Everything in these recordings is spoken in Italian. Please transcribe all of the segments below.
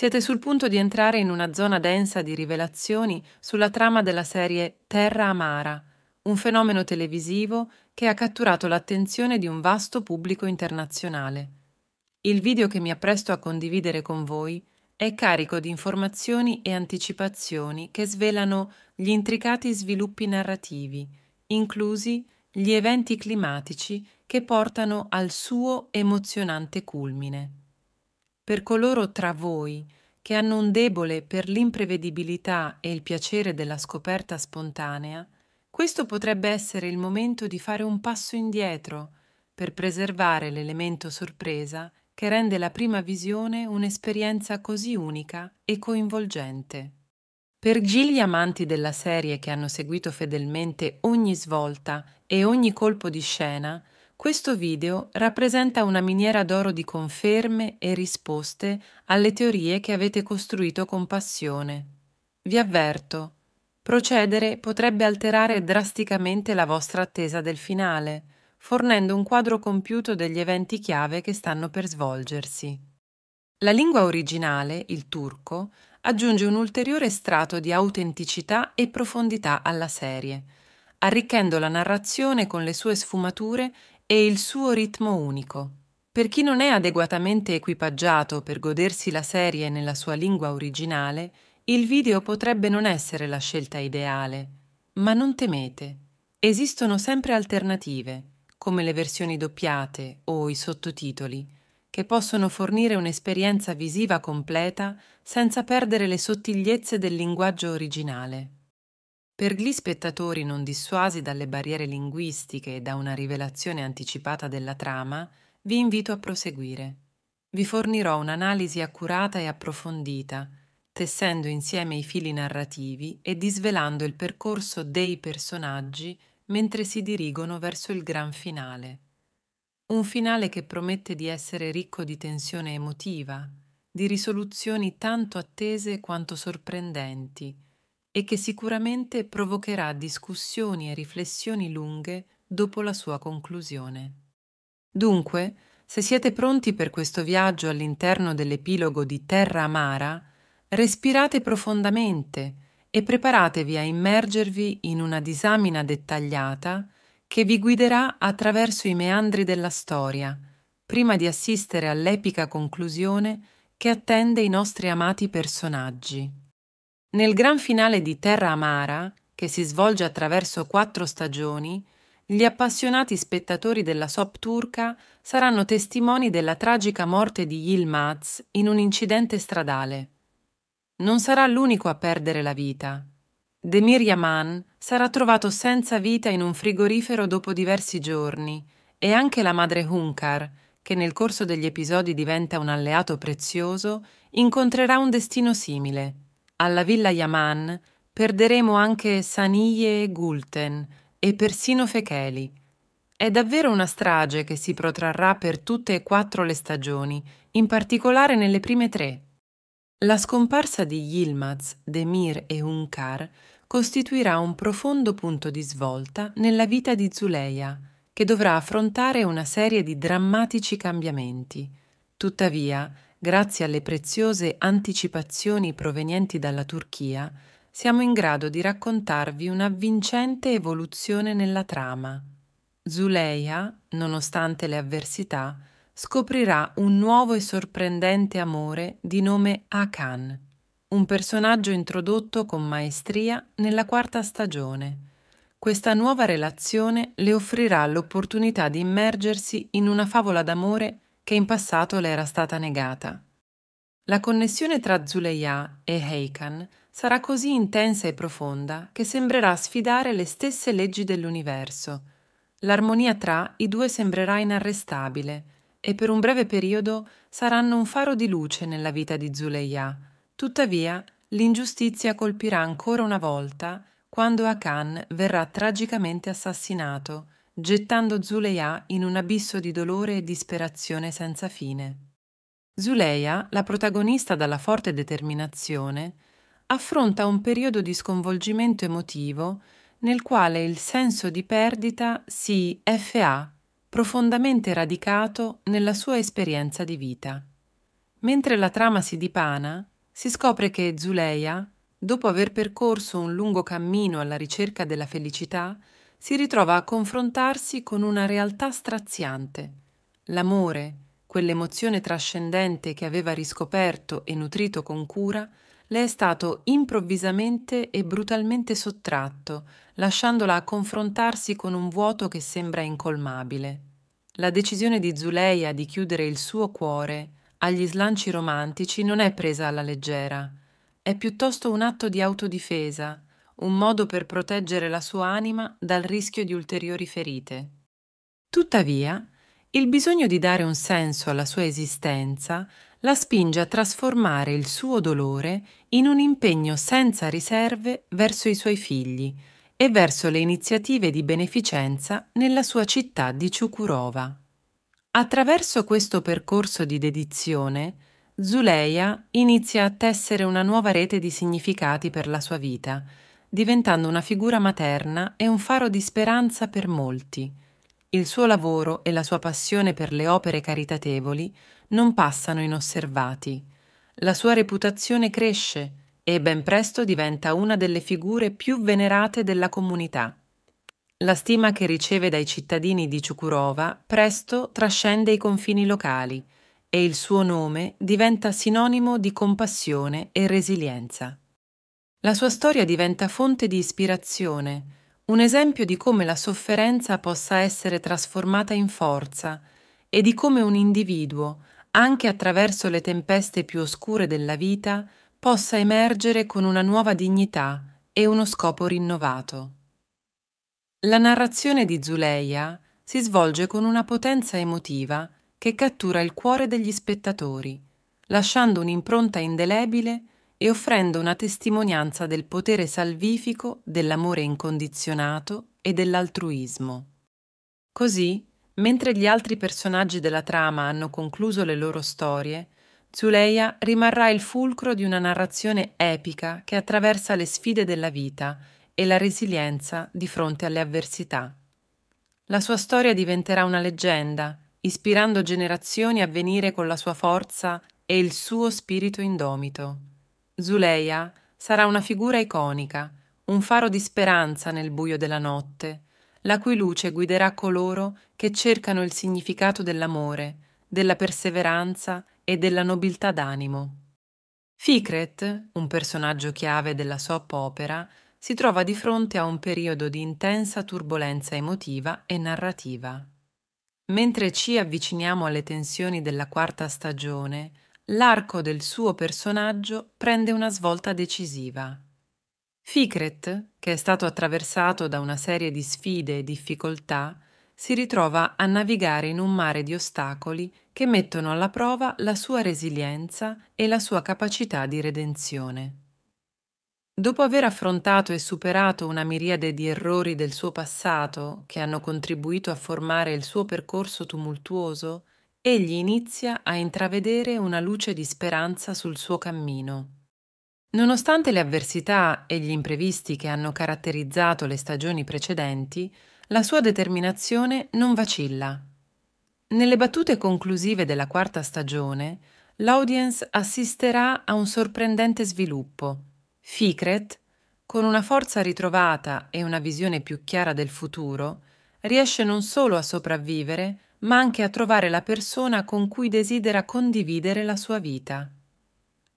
Siete sul punto di entrare in una zona densa di rivelazioni sulla trama della serie Terra Amara, un fenomeno televisivo che ha catturato l'attenzione di un vasto pubblico internazionale. Il video che mi appresto a condividere con voi è carico di informazioni e anticipazioni che svelano gli intricati sviluppi narrativi, inclusi gli eventi climatici che portano al suo emozionante culmine per coloro tra voi che hanno un debole per l'imprevedibilità e il piacere della scoperta spontanea, questo potrebbe essere il momento di fare un passo indietro per preservare l'elemento sorpresa che rende la prima visione un'esperienza così unica e coinvolgente. Per gigli amanti della serie che hanno seguito fedelmente ogni svolta e ogni colpo di scena, questo video rappresenta una miniera d'oro di conferme e risposte alle teorie che avete costruito con passione. Vi avverto, procedere potrebbe alterare drasticamente la vostra attesa del finale, fornendo un quadro compiuto degli eventi chiave che stanno per svolgersi. La lingua originale, il turco, aggiunge un ulteriore strato di autenticità e profondità alla serie, arricchendo la narrazione con le sue sfumature e il suo ritmo unico. Per chi non è adeguatamente equipaggiato per godersi la serie nella sua lingua originale, il video potrebbe non essere la scelta ideale, ma non temete. Esistono sempre alternative, come le versioni doppiate o i sottotitoli, che possono fornire un'esperienza visiva completa senza perdere le sottigliezze del linguaggio originale. Per gli spettatori non dissuasi dalle barriere linguistiche e da una rivelazione anticipata della trama, vi invito a proseguire. Vi fornirò un'analisi accurata e approfondita, tessendo insieme i fili narrativi e disvelando il percorso dei personaggi mentre si dirigono verso il gran finale. Un finale che promette di essere ricco di tensione emotiva, di risoluzioni tanto attese quanto sorprendenti, e che sicuramente provocherà discussioni e riflessioni lunghe dopo la sua conclusione. Dunque, se siete pronti per questo viaggio all'interno dell'epilogo di Terra Amara, respirate profondamente e preparatevi a immergervi in una disamina dettagliata che vi guiderà attraverso i meandri della storia, prima di assistere all'epica conclusione che attende i nostri amati personaggi. Nel gran finale di Terra Amara, che si svolge attraverso quattro stagioni, gli appassionati spettatori della SOP turca saranno testimoni della tragica morte di Yilmaz in un incidente stradale. Non sarà l'unico a perdere la vita. Demir Yaman sarà trovato senza vita in un frigorifero dopo diversi giorni e anche la madre Hunkar, che nel corso degli episodi diventa un alleato prezioso, incontrerà un destino simile alla villa Yaman perderemo anche Sanije e Gulten e persino Fecheli. È davvero una strage che si protrarrà per tutte e quattro le stagioni, in particolare nelle prime tre. La scomparsa di Yilmaz, Demir e Unkar costituirà un profondo punto di svolta nella vita di Zuleia, che dovrà affrontare una serie di drammatici cambiamenti. Tuttavia, grazie alle preziose anticipazioni provenienti dalla Turchia, siamo in grado di raccontarvi un'avvincente evoluzione nella trama. Zuleia, nonostante le avversità, scoprirà un nuovo e sorprendente amore di nome Akan, un personaggio introdotto con maestria nella quarta stagione. Questa nuova relazione le offrirà l'opportunità di immergersi in una favola d'amore che in passato le era stata negata. La connessione tra Zuleya e Heikan sarà così intensa e profonda che sembrerà sfidare le stesse leggi dell'universo. L'armonia tra i due sembrerà inarrestabile e per un breve periodo saranno un faro di luce nella vita di Zuleya. Tuttavia, l'ingiustizia colpirà ancora una volta quando Akan verrà tragicamente assassinato gettando Zuleia in un abisso di dolore e disperazione senza fine. Zuleia, la protagonista dalla forte determinazione, affronta un periodo di sconvolgimento emotivo nel quale il senso di perdita si FA profondamente radicato nella sua esperienza di vita. Mentre la trama si dipana, si scopre che Zuleia, dopo aver percorso un lungo cammino alla ricerca della felicità, si ritrova a confrontarsi con una realtà straziante. L'amore, quell'emozione trascendente che aveva riscoperto e nutrito con cura, le è stato improvvisamente e brutalmente sottratto, lasciandola a confrontarsi con un vuoto che sembra incolmabile. La decisione di Zuleia di chiudere il suo cuore agli slanci romantici non è presa alla leggera, è piuttosto un atto di autodifesa, un modo per proteggere la sua anima dal rischio di ulteriori ferite. Tuttavia, il bisogno di dare un senso alla sua esistenza la spinge a trasformare il suo dolore in un impegno senza riserve verso i suoi figli e verso le iniziative di beneficenza nella sua città di Ciucurova. Attraverso questo percorso di dedizione, Zuleia inizia a tessere una nuova rete di significati per la sua vita, diventando una figura materna e un faro di speranza per molti. Il suo lavoro e la sua passione per le opere caritatevoli non passano inosservati. La sua reputazione cresce e ben presto diventa una delle figure più venerate della comunità. La stima che riceve dai cittadini di Ciucurova presto trascende i confini locali e il suo nome diventa sinonimo di compassione e resilienza. La sua storia diventa fonte di ispirazione, un esempio di come la sofferenza possa essere trasformata in forza e di come un individuo, anche attraverso le tempeste più oscure della vita, possa emergere con una nuova dignità e uno scopo rinnovato. La narrazione di Zuleia si svolge con una potenza emotiva che cattura il cuore degli spettatori, lasciando un'impronta indelebile e offrendo una testimonianza del potere salvifico, dell'amore incondizionato e dell'altruismo. Così, mentre gli altri personaggi della trama hanno concluso le loro storie, Zuleia rimarrà il fulcro di una narrazione epica che attraversa le sfide della vita e la resilienza di fronte alle avversità. La sua storia diventerà una leggenda, ispirando generazioni a venire con la sua forza e il suo spirito indomito. Zuleia sarà una figura iconica, un faro di speranza nel buio della notte, la cui luce guiderà coloro che cercano il significato dell'amore, della perseveranza e della nobiltà d'animo. Fikret, un personaggio chiave della soap opera, si trova di fronte a un periodo di intensa turbolenza emotiva e narrativa. Mentre ci avviciniamo alle tensioni della quarta stagione, l'arco del suo personaggio prende una svolta decisiva. Fikret, che è stato attraversato da una serie di sfide e difficoltà, si ritrova a navigare in un mare di ostacoli che mettono alla prova la sua resilienza e la sua capacità di redenzione. Dopo aver affrontato e superato una miriade di errori del suo passato che hanno contribuito a formare il suo percorso tumultuoso, egli inizia a intravedere una luce di speranza sul suo cammino. Nonostante le avversità e gli imprevisti che hanno caratterizzato le stagioni precedenti, la sua determinazione non vacilla. Nelle battute conclusive della quarta stagione, l'audience assisterà a un sorprendente sviluppo. Ficret, con una forza ritrovata e una visione più chiara del futuro, riesce non solo a sopravvivere, ma anche a trovare la persona con cui desidera condividere la sua vita.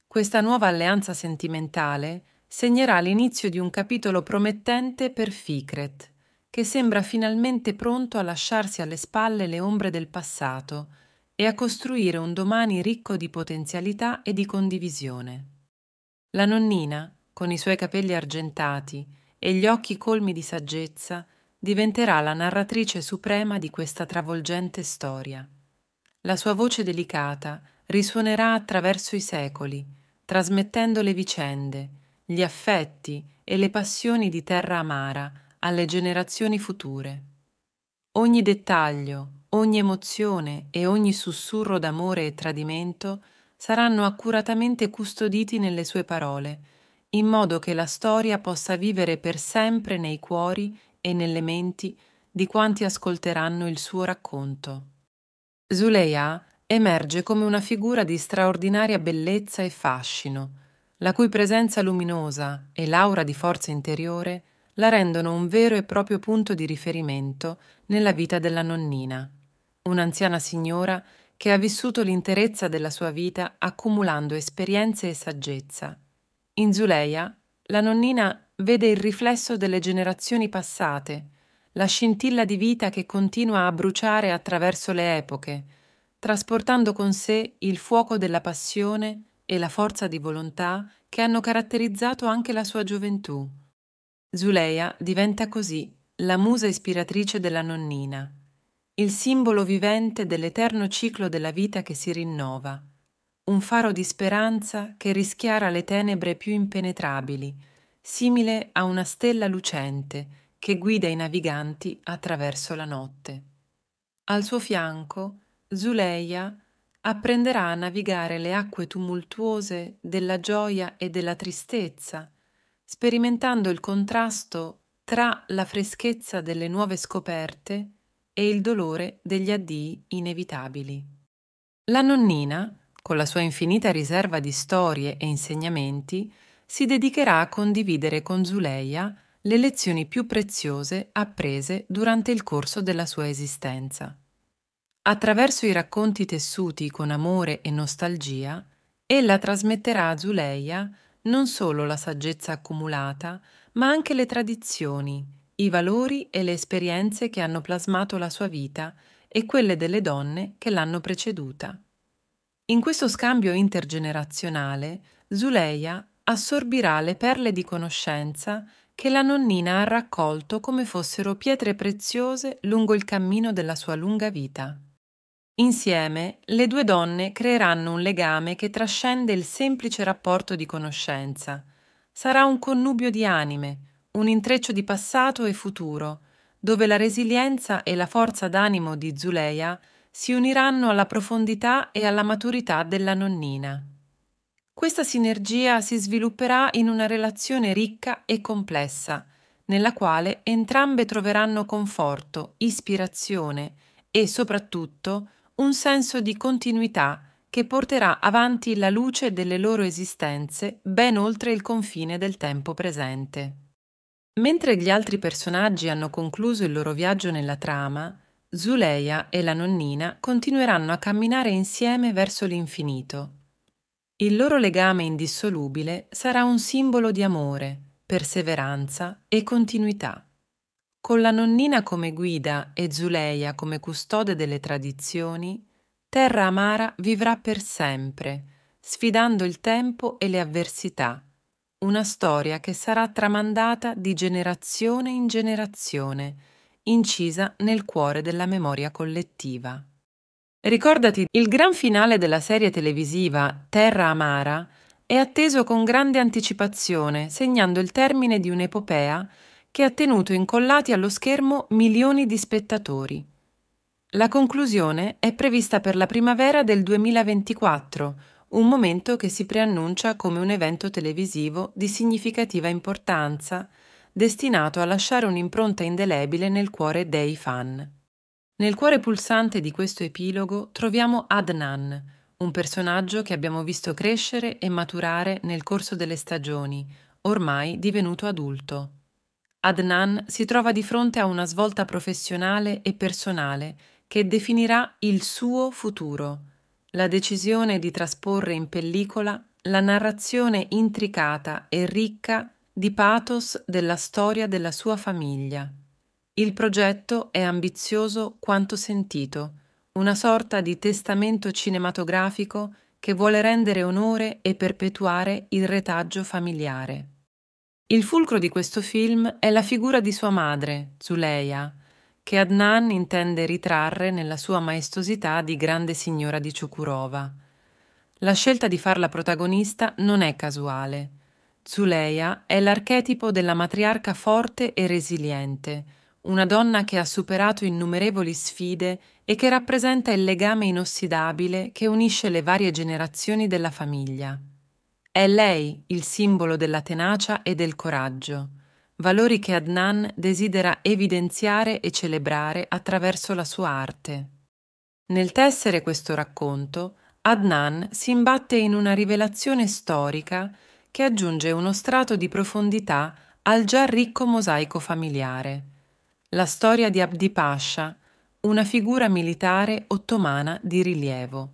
Questa nuova alleanza sentimentale segnerà l'inizio di un capitolo promettente per Fikret, che sembra finalmente pronto a lasciarsi alle spalle le ombre del passato e a costruire un domani ricco di potenzialità e di condivisione. La nonnina, con i suoi capelli argentati e gli occhi colmi di saggezza, diventerà la narratrice suprema di questa travolgente storia. La sua voce delicata risuonerà attraverso i secoli, trasmettendo le vicende, gli affetti e le passioni di terra amara alle generazioni future. Ogni dettaglio, ogni emozione e ogni sussurro d'amore e tradimento saranno accuratamente custoditi nelle sue parole, in modo che la storia possa vivere per sempre nei cuori e nelle menti di quanti ascolteranno il suo racconto. Zuleia emerge come una figura di straordinaria bellezza e fascino, la cui presenza luminosa e l'aura di forza interiore la rendono un vero e proprio punto di riferimento nella vita della nonnina, un'anziana signora che ha vissuto l'interezza della sua vita accumulando esperienze e saggezza. In Zuleia, la nonnina vede il riflesso delle generazioni passate, la scintilla di vita che continua a bruciare attraverso le epoche, trasportando con sé il fuoco della passione e la forza di volontà che hanno caratterizzato anche la sua gioventù. Zuleia diventa così la musa ispiratrice della nonnina, il simbolo vivente dell'eterno ciclo della vita che si rinnova, un faro di speranza che rischiara le tenebre più impenetrabili, simile a una stella lucente che guida i naviganti attraverso la notte. Al suo fianco, Zuleia apprenderà a navigare le acque tumultuose della gioia e della tristezza, sperimentando il contrasto tra la freschezza delle nuove scoperte e il dolore degli addii inevitabili. La nonnina, con la sua infinita riserva di storie e insegnamenti, si dedicherà a condividere con Zuleia le lezioni più preziose apprese durante il corso della sua esistenza. Attraverso i racconti tessuti con amore e nostalgia, ella trasmetterà a Zuleia non solo la saggezza accumulata, ma anche le tradizioni, i valori e le esperienze che hanno plasmato la sua vita e quelle delle donne che l'hanno preceduta. In questo scambio intergenerazionale, Zuleia assorbirà le perle di conoscenza che la nonnina ha raccolto come fossero pietre preziose lungo il cammino della sua lunga vita. Insieme, le due donne creeranno un legame che trascende il semplice rapporto di conoscenza. Sarà un connubio di anime, un intreccio di passato e futuro, dove la resilienza e la forza d'animo di Zuleia si uniranno alla profondità e alla maturità della nonnina. Questa sinergia si svilupperà in una relazione ricca e complessa, nella quale entrambe troveranno conforto, ispirazione e soprattutto un senso di continuità che porterà avanti la luce delle loro esistenze ben oltre il confine del tempo presente. Mentre gli altri personaggi hanno concluso il loro viaggio nella trama, Zuleia e la nonnina continueranno a camminare insieme verso l'infinito il loro legame indissolubile sarà un simbolo di amore, perseveranza e continuità. Con la nonnina come guida e Zuleia come custode delle tradizioni, Terra Amara vivrà per sempre, sfidando il tempo e le avversità, una storia che sarà tramandata di generazione in generazione, incisa nel cuore della memoria collettiva. Ricordati, il gran finale della serie televisiva Terra Amara è atteso con grande anticipazione, segnando il termine di un'epopea che ha tenuto incollati allo schermo milioni di spettatori. La conclusione è prevista per la primavera del 2024, un momento che si preannuncia come un evento televisivo di significativa importanza, destinato a lasciare un'impronta indelebile nel cuore dei fan. Nel cuore pulsante di questo epilogo troviamo Adnan, un personaggio che abbiamo visto crescere e maturare nel corso delle stagioni, ormai divenuto adulto. Adnan si trova di fronte a una svolta professionale e personale che definirà il suo futuro. La decisione di trasporre in pellicola la narrazione intricata e ricca di pathos della storia della sua famiglia. Il progetto è ambizioso quanto sentito, una sorta di testamento cinematografico che vuole rendere onore e perpetuare il retaggio familiare. Il fulcro di questo film è la figura di sua madre, Zuleia, che Adnan intende ritrarre nella sua maestosità di grande signora di Ciucurova. La scelta di farla protagonista non è casuale. Zuleia è l'archetipo della matriarca forte e resiliente, una donna che ha superato innumerevoli sfide e che rappresenta il legame inossidabile che unisce le varie generazioni della famiglia. È lei il simbolo della tenacia e del coraggio, valori che Adnan desidera evidenziare e celebrare attraverso la sua arte. Nel tessere questo racconto, Adnan si imbatte in una rivelazione storica che aggiunge uno strato di profondità al già ricco mosaico familiare la storia di Abdi Pasha, una figura militare ottomana di rilievo.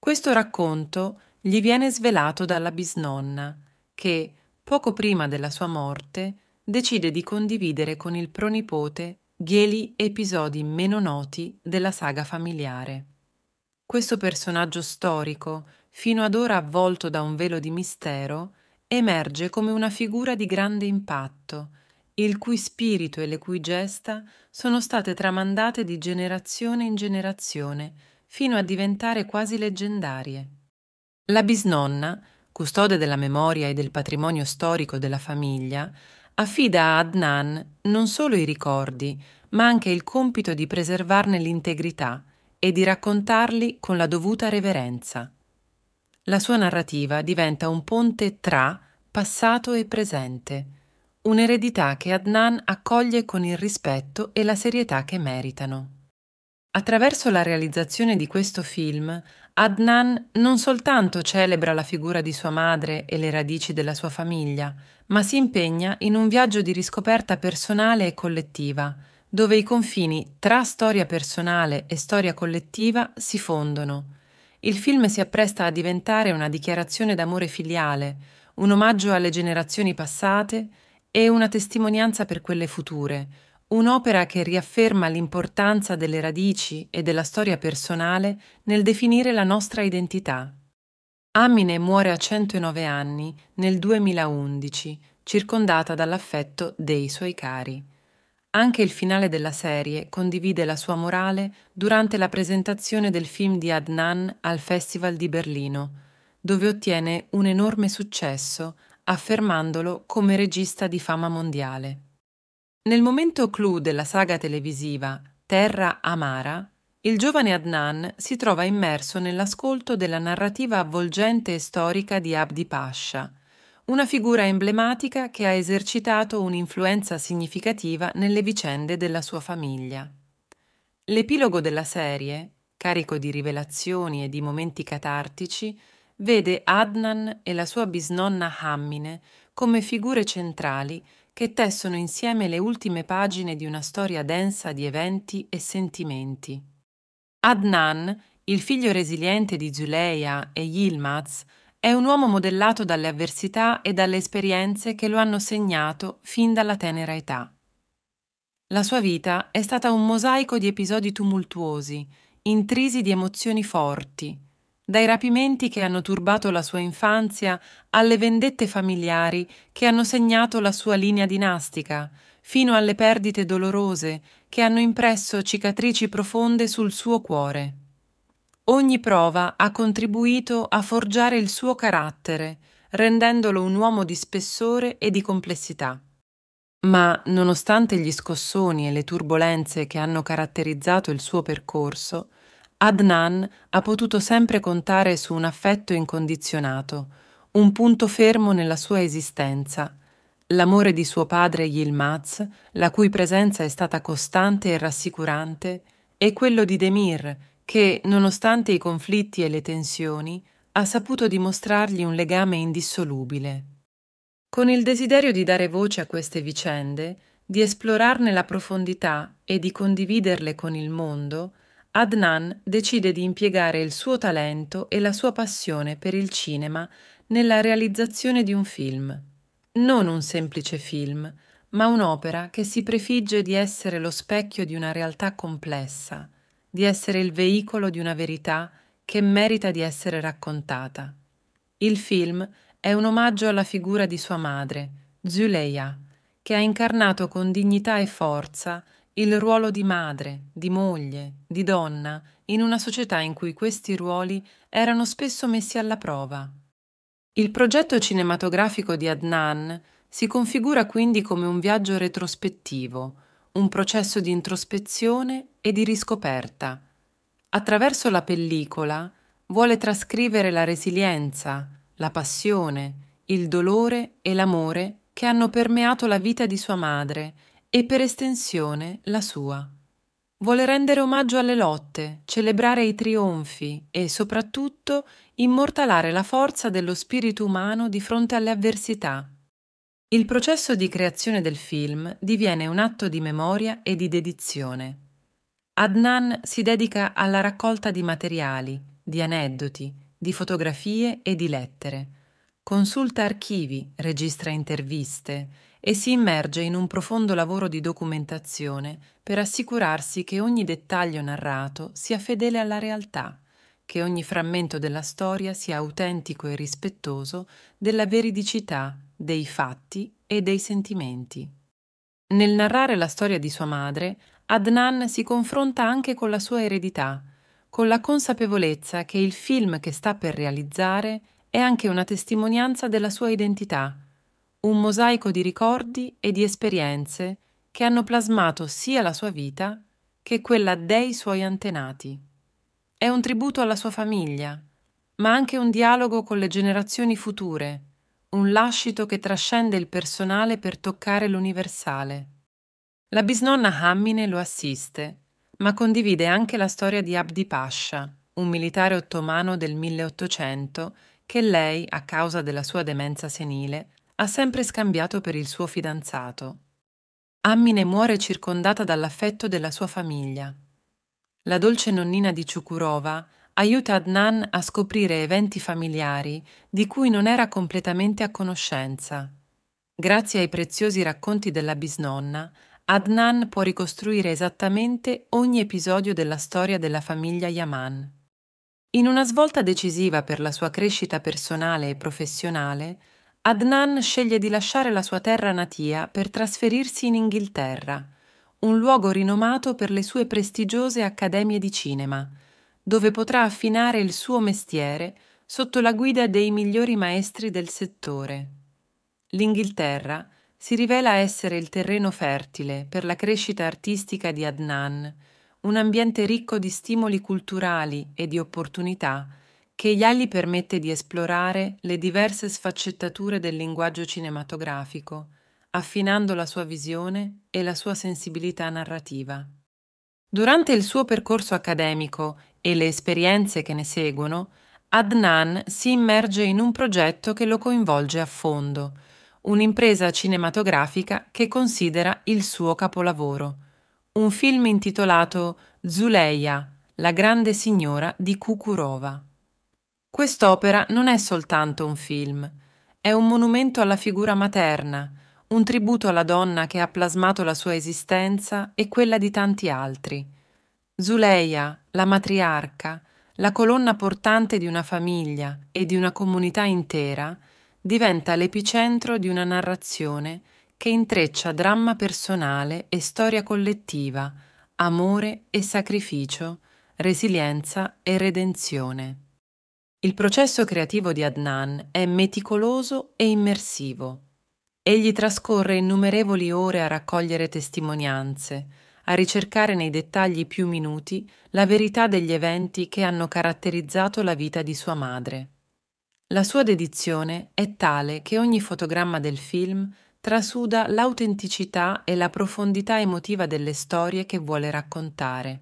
Questo racconto gli viene svelato dalla bisnonna, che, poco prima della sua morte, decide di condividere con il pronipote Gheli episodi meno noti della saga familiare. Questo personaggio storico, fino ad ora avvolto da un velo di mistero, emerge come una figura di grande impatto, il cui spirito e le cui gesta sono state tramandate di generazione in generazione, fino a diventare quasi leggendarie. La bisnonna, custode della memoria e del patrimonio storico della famiglia, affida a Adnan non solo i ricordi, ma anche il compito di preservarne l'integrità e di raccontarli con la dovuta reverenza. La sua narrativa diventa un ponte tra passato e presente, un'eredità che Adnan accoglie con il rispetto e la serietà che meritano. Attraverso la realizzazione di questo film, Adnan non soltanto celebra la figura di sua madre e le radici della sua famiglia, ma si impegna in un viaggio di riscoperta personale e collettiva, dove i confini tra storia personale e storia collettiva si fondono. Il film si appresta a diventare una dichiarazione d'amore filiale, un omaggio alle generazioni passate, e una testimonianza per quelle future, un'opera che riafferma l'importanza delle radici e della storia personale nel definire la nostra identità. Amine muore a 109 anni nel 2011, circondata dall'affetto dei suoi cari. Anche il finale della serie condivide la sua morale durante la presentazione del film di Adnan al Festival di Berlino, dove ottiene un enorme successo affermandolo come regista di fama mondiale. Nel momento clou della saga televisiva Terra Amara, il giovane Adnan si trova immerso nell'ascolto della narrativa avvolgente e storica di Abdi Pasha, una figura emblematica che ha esercitato un'influenza significativa nelle vicende della sua famiglia. L'epilogo della serie, carico di rivelazioni e di momenti catartici, vede Adnan e la sua bisnonna Hammine come figure centrali che tessono insieme le ultime pagine di una storia densa di eventi e sentimenti. Adnan, il figlio resiliente di Zuleia e Yilmaz, è un uomo modellato dalle avversità e dalle esperienze che lo hanno segnato fin dalla tenera età. La sua vita è stata un mosaico di episodi tumultuosi, intrisi di emozioni forti, dai rapimenti che hanno turbato la sua infanzia alle vendette familiari che hanno segnato la sua linea dinastica, fino alle perdite dolorose che hanno impresso cicatrici profonde sul suo cuore. Ogni prova ha contribuito a forgiare il suo carattere, rendendolo un uomo di spessore e di complessità. Ma, nonostante gli scossoni e le turbulenze che hanno caratterizzato il suo percorso, Adnan ha potuto sempre contare su un affetto incondizionato, un punto fermo nella sua esistenza, l'amore di suo padre Yilmaz, la cui presenza è stata costante e rassicurante, e quello di Demir, che, nonostante i conflitti e le tensioni, ha saputo dimostrargli un legame indissolubile. Con il desiderio di dare voce a queste vicende, di esplorarne la profondità e di condividerle con il mondo, Adnan decide di impiegare il suo talento e la sua passione per il cinema nella realizzazione di un film. Non un semplice film, ma un'opera che si prefigge di essere lo specchio di una realtà complessa, di essere il veicolo di una verità che merita di essere raccontata. Il film è un omaggio alla figura di sua madre, Zuleya, che ha incarnato con dignità e forza il ruolo di madre, di moglie, di donna, in una società in cui questi ruoli erano spesso messi alla prova. Il progetto cinematografico di Adnan si configura quindi come un viaggio retrospettivo, un processo di introspezione e di riscoperta. Attraverso la pellicola vuole trascrivere la resilienza, la passione, il dolore e l'amore che hanno permeato la vita di sua madre e per estensione la sua. Vuole rendere omaggio alle lotte, celebrare i trionfi e, soprattutto, immortalare la forza dello spirito umano di fronte alle avversità. Il processo di creazione del film diviene un atto di memoria e di dedizione. Adnan si dedica alla raccolta di materiali, di aneddoti, di fotografie e di lettere. Consulta archivi, registra interviste e si immerge in un profondo lavoro di documentazione per assicurarsi che ogni dettaglio narrato sia fedele alla realtà, che ogni frammento della storia sia autentico e rispettoso della veridicità dei fatti e dei sentimenti. Nel narrare la storia di sua madre, Adnan si confronta anche con la sua eredità, con la consapevolezza che il film che sta per realizzare è anche una testimonianza della sua identità, un mosaico di ricordi e di esperienze che hanno plasmato sia la sua vita che quella dei suoi antenati. È un tributo alla sua famiglia, ma anche un dialogo con le generazioni future, un lascito che trascende il personale per toccare l'universale. La bisnonna Hammine lo assiste, ma condivide anche la storia di Abdi Pasha, un militare ottomano del 1800 che lei, a causa della sua demenza senile, ha sempre scambiato per il suo fidanzato. Ammine muore circondata dall'affetto della sua famiglia. La dolce nonnina di Ciukurova aiuta Adnan a scoprire eventi familiari di cui non era completamente a conoscenza. Grazie ai preziosi racconti della bisnonna, Adnan può ricostruire esattamente ogni episodio della storia della famiglia Yaman. In una svolta decisiva per la sua crescita personale e professionale, Adnan sceglie di lasciare la sua terra natia per trasferirsi in Inghilterra, un luogo rinomato per le sue prestigiose accademie di cinema, dove potrà affinare il suo mestiere sotto la guida dei migliori maestri del settore. L'Inghilterra si rivela essere il terreno fertile per la crescita artistica di Adnan, un ambiente ricco di stimoli culturali e di opportunità che Iali permette di esplorare le diverse sfaccettature del linguaggio cinematografico, affinando la sua visione e la sua sensibilità narrativa. Durante il suo percorso accademico e le esperienze che ne seguono, Adnan si immerge in un progetto che lo coinvolge a fondo, un'impresa cinematografica che considera il suo capolavoro, un film intitolato Zuleia, la grande signora di Kukurova. Quest'opera non è soltanto un film, è un monumento alla figura materna, un tributo alla donna che ha plasmato la sua esistenza e quella di tanti altri. Zuleia, la matriarca, la colonna portante di una famiglia e di una comunità intera, diventa l'epicentro di una narrazione che intreccia dramma personale e storia collettiva, amore e sacrificio, resilienza e redenzione. Il processo creativo di Adnan è meticoloso e immersivo. Egli trascorre innumerevoli ore a raccogliere testimonianze, a ricercare nei dettagli più minuti la verità degli eventi che hanno caratterizzato la vita di sua madre. La sua dedizione è tale che ogni fotogramma del film trasuda l'autenticità e la profondità emotiva delle storie che vuole raccontare.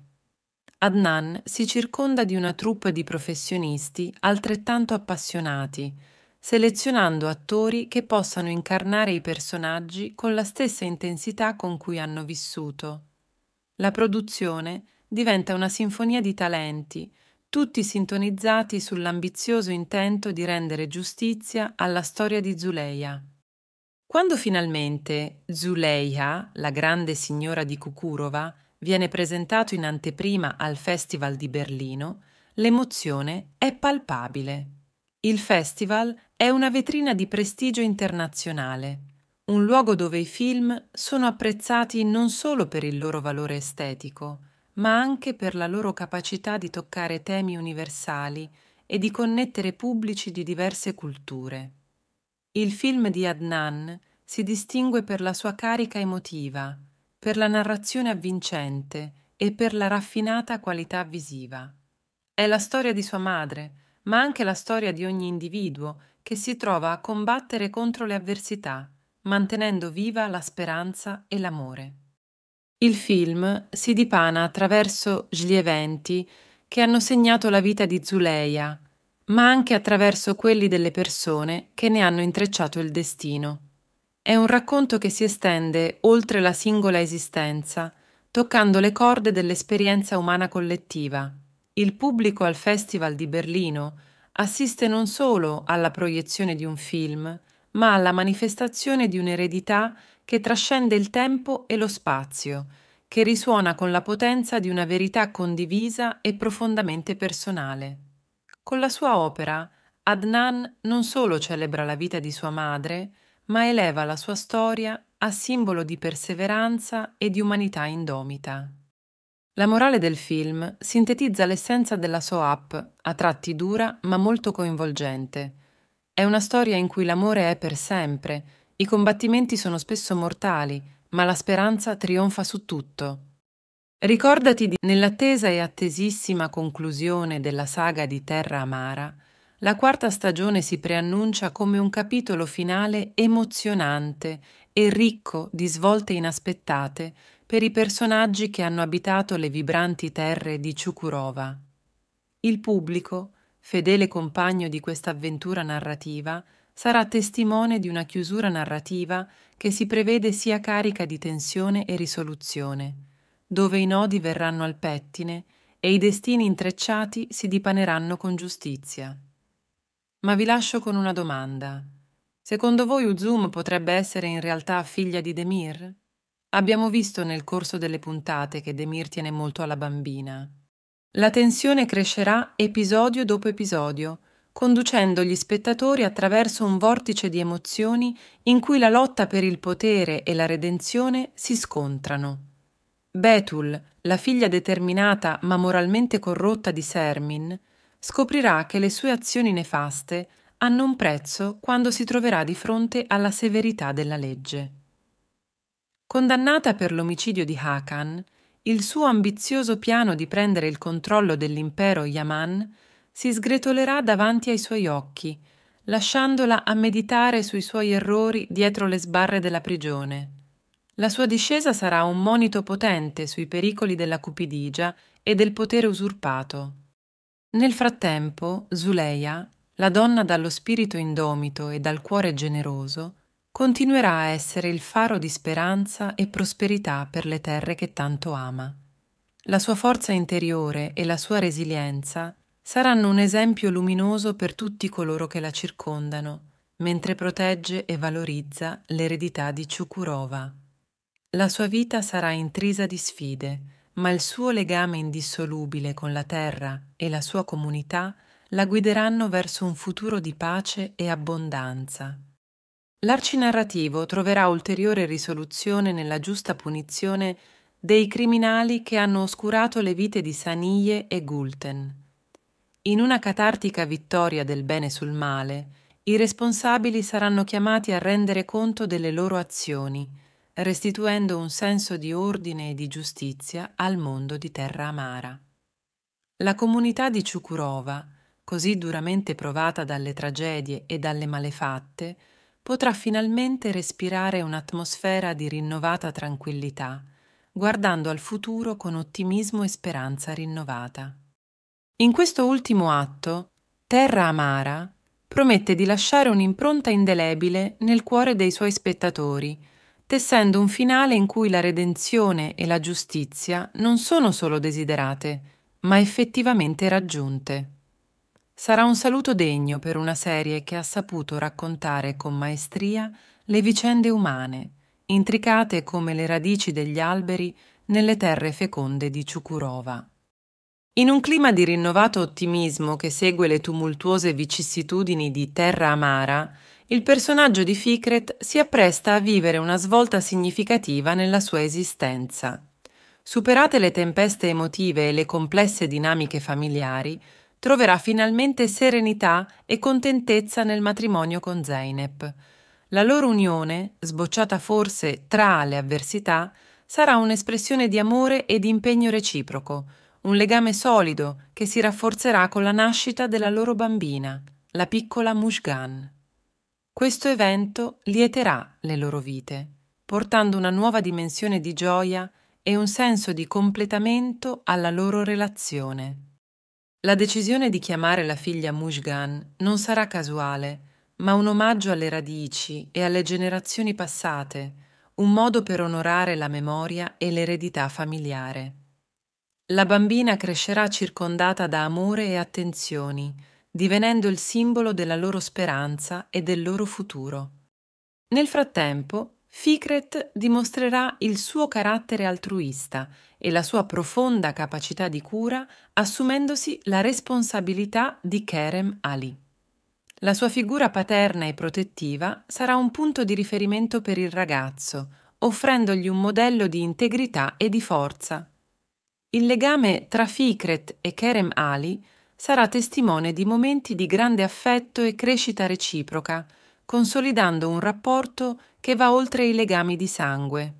Adnan si circonda di una troupe di professionisti altrettanto appassionati, selezionando attori che possano incarnare i personaggi con la stessa intensità con cui hanno vissuto. La produzione diventa una sinfonia di talenti, tutti sintonizzati sull'ambizioso intento di rendere giustizia alla storia di Zuleia. Quando finalmente Zuleia, la grande signora di Kukurova, viene presentato in anteprima al Festival di Berlino, l'emozione è palpabile. Il festival è una vetrina di prestigio internazionale, un luogo dove i film sono apprezzati non solo per il loro valore estetico, ma anche per la loro capacità di toccare temi universali e di connettere pubblici di diverse culture. Il film di Adnan si distingue per la sua carica emotiva, per la narrazione avvincente e per la raffinata qualità visiva. È la storia di sua madre, ma anche la storia di ogni individuo che si trova a combattere contro le avversità, mantenendo viva la speranza e l'amore. Il film si dipana attraverso gli eventi che hanno segnato la vita di Zuleia, ma anche attraverso quelli delle persone che ne hanno intrecciato il destino. È un racconto che si estende oltre la singola esistenza, toccando le corde dell'esperienza umana collettiva. Il pubblico al Festival di Berlino assiste non solo alla proiezione di un film, ma alla manifestazione di un'eredità che trascende il tempo e lo spazio, che risuona con la potenza di una verità condivisa e profondamente personale. Con la sua opera, Adnan non solo celebra la vita di sua madre, ma eleva la sua storia a simbolo di perseveranza e di umanità indomita. La morale del film sintetizza l'essenza della SOAP, a tratti dura ma molto coinvolgente. È una storia in cui l'amore è per sempre, i combattimenti sono spesso mortali, ma la speranza trionfa su tutto. Ricordati di, nell'attesa e attesissima conclusione della saga di Terra Amara, la quarta stagione si preannuncia come un capitolo finale emozionante e ricco di svolte inaspettate per i personaggi che hanno abitato le vibranti terre di Ciucurova. Il pubblico, fedele compagno di questa avventura narrativa, sarà testimone di una chiusura narrativa che si prevede sia carica di tensione e risoluzione, dove i nodi verranno al pettine e i destini intrecciati si dipaneranno con giustizia. Ma vi lascio con una domanda. Secondo voi Uzum potrebbe essere in realtà figlia di Demir? Abbiamo visto nel corso delle puntate che Demir tiene molto alla bambina. La tensione crescerà episodio dopo episodio, conducendo gli spettatori attraverso un vortice di emozioni in cui la lotta per il potere e la redenzione si scontrano. Betul, la figlia determinata ma moralmente corrotta di Sermin, scoprirà che le sue azioni nefaste hanno un prezzo quando si troverà di fronte alla severità della legge. Condannata per l'omicidio di Hakan, il suo ambizioso piano di prendere il controllo dell'impero Yaman si sgretolerà davanti ai suoi occhi, lasciandola a meditare sui suoi errori dietro le sbarre della prigione. La sua discesa sarà un monito potente sui pericoli della cupidigia e del potere usurpato. Nel frattempo, Zuleia, la donna dallo spirito indomito e dal cuore generoso, continuerà a essere il faro di speranza e prosperità per le terre che tanto ama. La sua forza interiore e la sua resilienza saranno un esempio luminoso per tutti coloro che la circondano, mentre protegge e valorizza l'eredità di Ciukurova. La sua vita sarà intrisa di sfide, ma il suo legame indissolubile con la terra e la sua comunità la guideranno verso un futuro di pace e abbondanza. L'arcinarrativo troverà ulteriore risoluzione nella giusta punizione dei criminali che hanno oscurato le vite di Sanille e Gulten. In una catartica vittoria del bene sul male, i responsabili saranno chiamati a rendere conto delle loro azioni, restituendo un senso di ordine e di giustizia al mondo di terra amara. La comunità di Ciucurova, così duramente provata dalle tragedie e dalle malefatte, potrà finalmente respirare un'atmosfera di rinnovata tranquillità, guardando al futuro con ottimismo e speranza rinnovata. In questo ultimo atto, Terra Amara promette di lasciare un'impronta indelebile nel cuore dei suoi spettatori, tessendo un finale in cui la redenzione e la giustizia non sono solo desiderate, ma effettivamente raggiunte. Sarà un saluto degno per una serie che ha saputo raccontare con maestria le vicende umane, intricate come le radici degli alberi nelle terre feconde di Ciucurova. In un clima di rinnovato ottimismo che segue le tumultuose vicissitudini di Terra Amara, il personaggio di Fikret si appresta a vivere una svolta significativa nella sua esistenza. Superate le tempeste emotive e le complesse dinamiche familiari, troverà finalmente serenità e contentezza nel matrimonio con Zeynep. La loro unione, sbocciata forse tra le avversità, sarà un'espressione di amore e di impegno reciproco, un legame solido che si rafforzerà con la nascita della loro bambina, la piccola Mushgan. Questo evento lieterà le loro vite, portando una nuova dimensione di gioia e un senso di completamento alla loro relazione. La decisione di chiamare la figlia Mushgan non sarà casuale, ma un omaggio alle radici e alle generazioni passate, un modo per onorare la memoria e l'eredità familiare. La bambina crescerà circondata da amore e attenzioni, divenendo il simbolo della loro speranza e del loro futuro. Nel frattempo, Fikret dimostrerà il suo carattere altruista e la sua profonda capacità di cura assumendosi la responsabilità di Kerem Ali. La sua figura paterna e protettiva sarà un punto di riferimento per il ragazzo, offrendogli un modello di integrità e di forza. Il legame tra Fikret e Kerem Ali sarà testimone di momenti di grande affetto e crescita reciproca, consolidando un rapporto che va oltre i legami di sangue.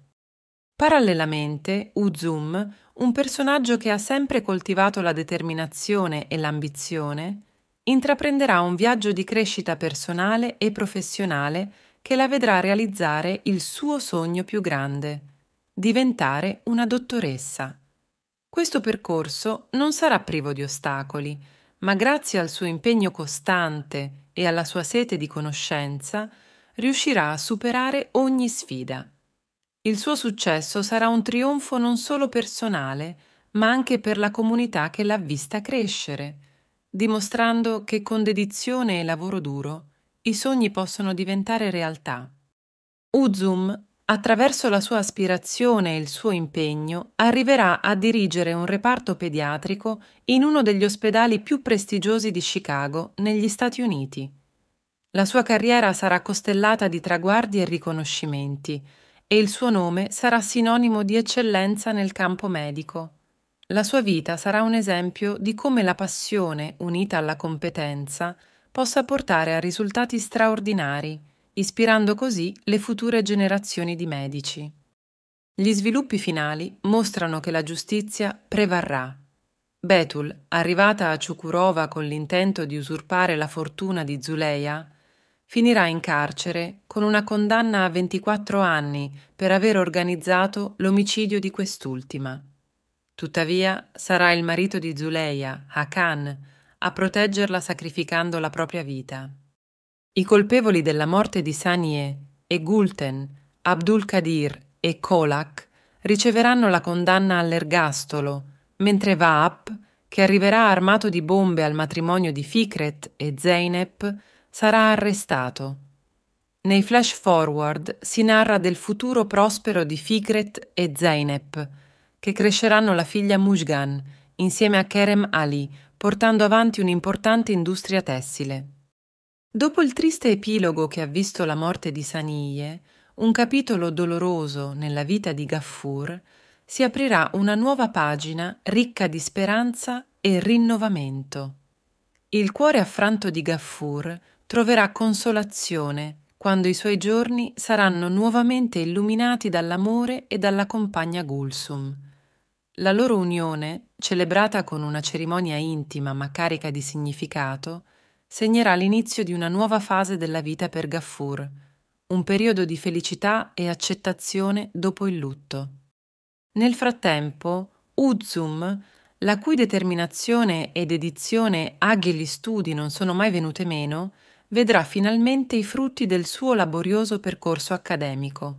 Parallelamente, Uzum, un personaggio che ha sempre coltivato la determinazione e l'ambizione, intraprenderà un viaggio di crescita personale e professionale che la vedrà realizzare il suo sogno più grande, diventare una dottoressa. Questo percorso non sarà privo di ostacoli, ma grazie al suo impegno costante e alla sua sete di conoscenza riuscirà a superare ogni sfida. Il suo successo sarà un trionfo non solo personale, ma anche per la comunità che l'ha vista crescere, dimostrando che con dedizione e lavoro duro i sogni possono diventare realtà. Uzum attraverso la sua aspirazione e il suo impegno, arriverà a dirigere un reparto pediatrico in uno degli ospedali più prestigiosi di Chicago, negli Stati Uniti. La sua carriera sarà costellata di traguardi e riconoscimenti, e il suo nome sarà sinonimo di eccellenza nel campo medico. La sua vita sarà un esempio di come la passione, unita alla competenza, possa portare a risultati straordinari ispirando così le future generazioni di medici. Gli sviluppi finali mostrano che la giustizia prevarrà. Betul, arrivata a Ciucurova con l'intento di usurpare la fortuna di Zuleia, finirà in carcere con una condanna a 24 anni per aver organizzato l'omicidio di quest'ultima. Tuttavia sarà il marito di Zuleia, Hakan, a proteggerla sacrificando la propria vita. I colpevoli della morte di Sanie e Gulten, Abdul Qadir e Kolak riceveranno la condanna all'ergastolo, mentre Vaap, che arriverà armato di bombe al matrimonio di Fikret e Zeynep, sarà arrestato. Nei flash forward si narra del futuro prospero di Fikret e Zeynep, che cresceranno la figlia Mushgan insieme a Kerem Ali, portando avanti un'importante industria tessile. Dopo il triste epilogo che ha visto la morte di Sanije, un capitolo doloroso nella vita di Gaffur, si aprirà una nuova pagina ricca di speranza e rinnovamento. Il cuore affranto di Gaffur troverà consolazione quando i suoi giorni saranno nuovamente illuminati dall'amore e dalla compagna Gulsum. La loro unione, celebrata con una cerimonia intima ma carica di significato, segnerà l'inizio di una nuova fase della vita per Gaffur, un periodo di felicità e accettazione dopo il lutto. Nel frattempo, Uzum, la cui determinazione ed edizione aghi gli studi non sono mai venute meno, vedrà finalmente i frutti del suo laborioso percorso accademico.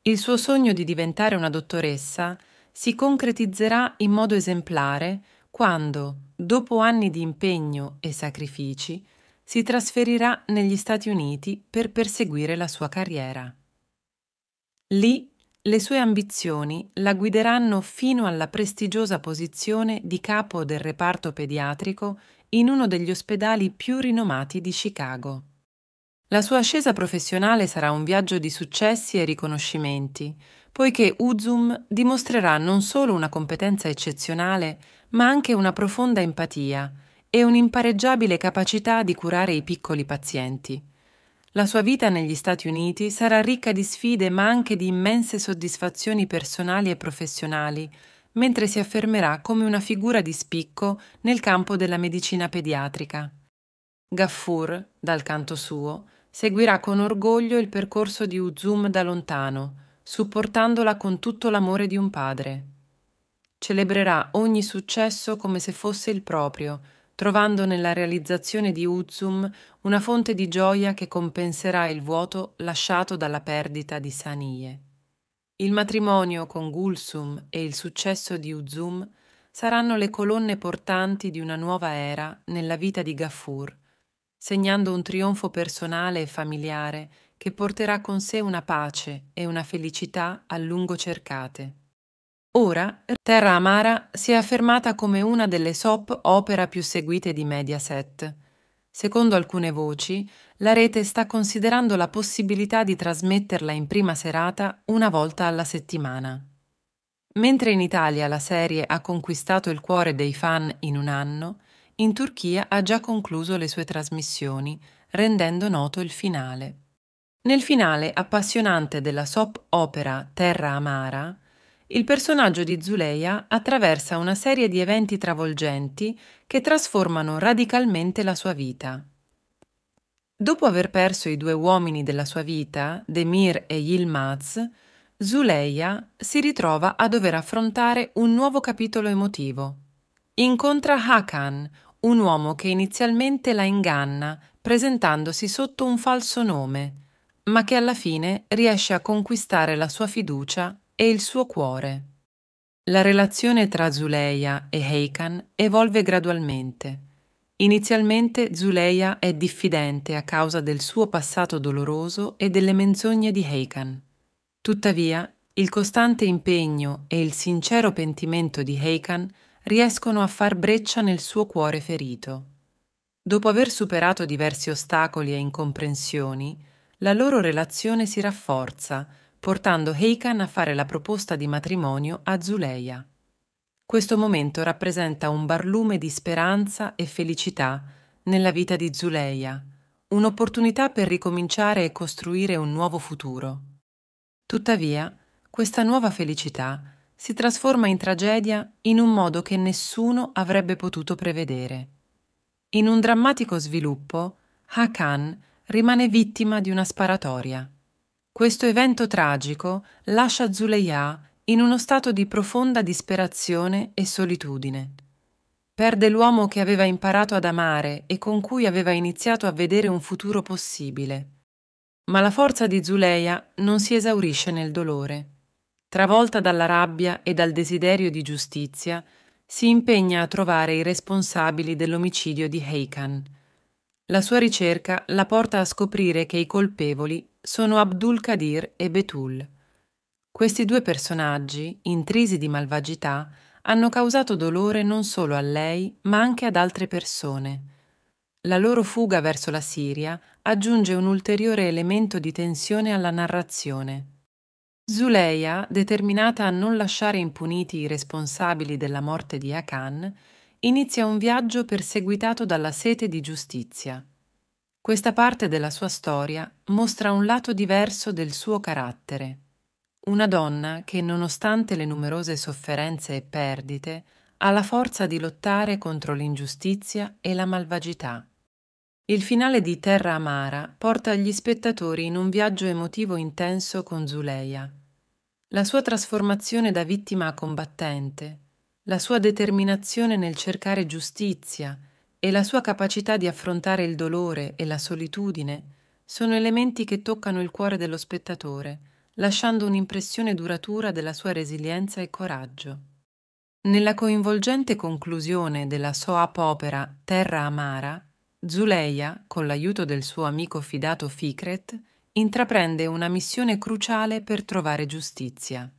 Il suo sogno di diventare una dottoressa si concretizzerà in modo esemplare quando, dopo anni di impegno e sacrifici, si trasferirà negli Stati Uniti per perseguire la sua carriera. Lì le sue ambizioni la guideranno fino alla prestigiosa posizione di capo del reparto pediatrico in uno degli ospedali più rinomati di Chicago. La sua ascesa professionale sarà un viaggio di successi e riconoscimenti, poiché Uzum dimostrerà non solo una competenza eccezionale, ma anche una profonda empatia e un'impareggiabile capacità di curare i piccoli pazienti. La sua vita negli Stati Uniti sarà ricca di sfide ma anche di immense soddisfazioni personali e professionali, mentre si affermerà come una figura di spicco nel campo della medicina pediatrica. Gaffur, dal canto suo, seguirà con orgoglio il percorso di Uzum da lontano, supportandola con tutto l'amore di un padre celebrerà ogni successo come se fosse il proprio, trovando nella realizzazione di Uzum una fonte di gioia che compenserà il vuoto lasciato dalla perdita di Sanie. Il matrimonio con Gulsum e il successo di Uzum saranno le colonne portanti di una nuova era nella vita di Gaffur, segnando un trionfo personale e familiare che porterà con sé una pace e una felicità a lungo cercate. Ora Terra amara si è affermata come una delle soap opera più seguite di Mediaset. Secondo alcune voci, la rete sta considerando la possibilità di trasmetterla in prima serata una volta alla settimana. Mentre in Italia la serie ha conquistato il cuore dei fan in un anno, in Turchia ha già concluso le sue trasmissioni, rendendo noto il finale. Nel finale appassionante della soap opera Terra Amara, il personaggio di Zuleia attraversa una serie di eventi travolgenti che trasformano radicalmente la sua vita. Dopo aver perso i due uomini della sua vita, Demir e Yilmaz, Zuleia si ritrova a dover affrontare un nuovo capitolo emotivo. Incontra Hakan, un uomo che inizialmente la inganna presentandosi sotto un falso nome, ma che alla fine riesce a conquistare la sua fiducia e il suo cuore. La relazione tra Zuleia e Heikan evolve gradualmente. Inizialmente Zuleia è diffidente a causa del suo passato doloroso e delle menzogne di Heikan. Tuttavia, il costante impegno e il sincero pentimento di Heikan riescono a far breccia nel suo cuore ferito. Dopo aver superato diversi ostacoli e incomprensioni, la loro relazione si rafforza portando Heikan a fare la proposta di matrimonio a Zuleia. Questo momento rappresenta un barlume di speranza e felicità nella vita di Zuleia, un'opportunità per ricominciare e costruire un nuovo futuro. Tuttavia, questa nuova felicità si trasforma in tragedia in un modo che nessuno avrebbe potuto prevedere. In un drammatico sviluppo, Hakan rimane vittima di una sparatoria. Questo evento tragico lascia Zuleya in uno stato di profonda disperazione e solitudine. Perde l'uomo che aveva imparato ad amare e con cui aveva iniziato a vedere un futuro possibile. Ma la forza di Zuleya non si esaurisce nel dolore. Travolta dalla rabbia e dal desiderio di giustizia, si impegna a trovare i responsabili dell'omicidio di Heikan la sua ricerca la porta a scoprire che i colpevoli sono Abdul Qadir e Betul. Questi due personaggi, intrisi di malvagità, hanno causato dolore non solo a lei, ma anche ad altre persone. La loro fuga verso la Siria aggiunge un ulteriore elemento di tensione alla narrazione. Zuleia, determinata a non lasciare impuniti i responsabili della morte di Akan, inizia un viaggio perseguitato dalla sete di giustizia. Questa parte della sua storia mostra un lato diverso del suo carattere. Una donna che, nonostante le numerose sofferenze e perdite, ha la forza di lottare contro l'ingiustizia e la malvagità. Il finale di Terra Amara porta gli spettatori in un viaggio emotivo intenso con Zuleia. La sua trasformazione da vittima a combattente, la sua determinazione nel cercare giustizia e la sua capacità di affrontare il dolore e la solitudine sono elementi che toccano il cuore dello spettatore, lasciando un'impressione duratura della sua resilienza e coraggio. Nella coinvolgente conclusione della soap opera Terra amara, Zuleia, con l'aiuto del suo amico fidato Fikret, intraprende una missione cruciale per trovare giustizia.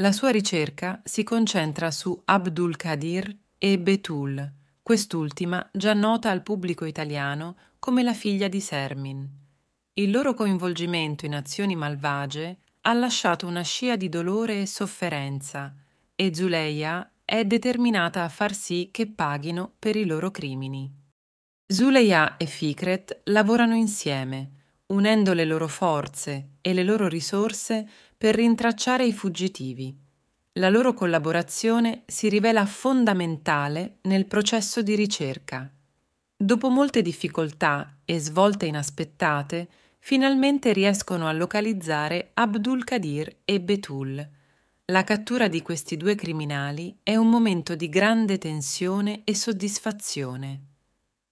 La sua ricerca si concentra su Abdul Qadir e Betul, quest'ultima già nota al pubblico italiano come la figlia di Sermin. Il loro coinvolgimento in azioni malvagie ha lasciato una scia di dolore e sofferenza e Zuleia è determinata a far sì che paghino per i loro crimini. Zuleia e Fikret lavorano insieme, unendo le loro forze e le loro risorse per rintracciare i fuggitivi. La loro collaborazione si rivela fondamentale nel processo di ricerca. Dopo molte difficoltà e svolte inaspettate, finalmente riescono a localizzare Abdul Qadir e Betul. La cattura di questi due criminali è un momento di grande tensione e soddisfazione.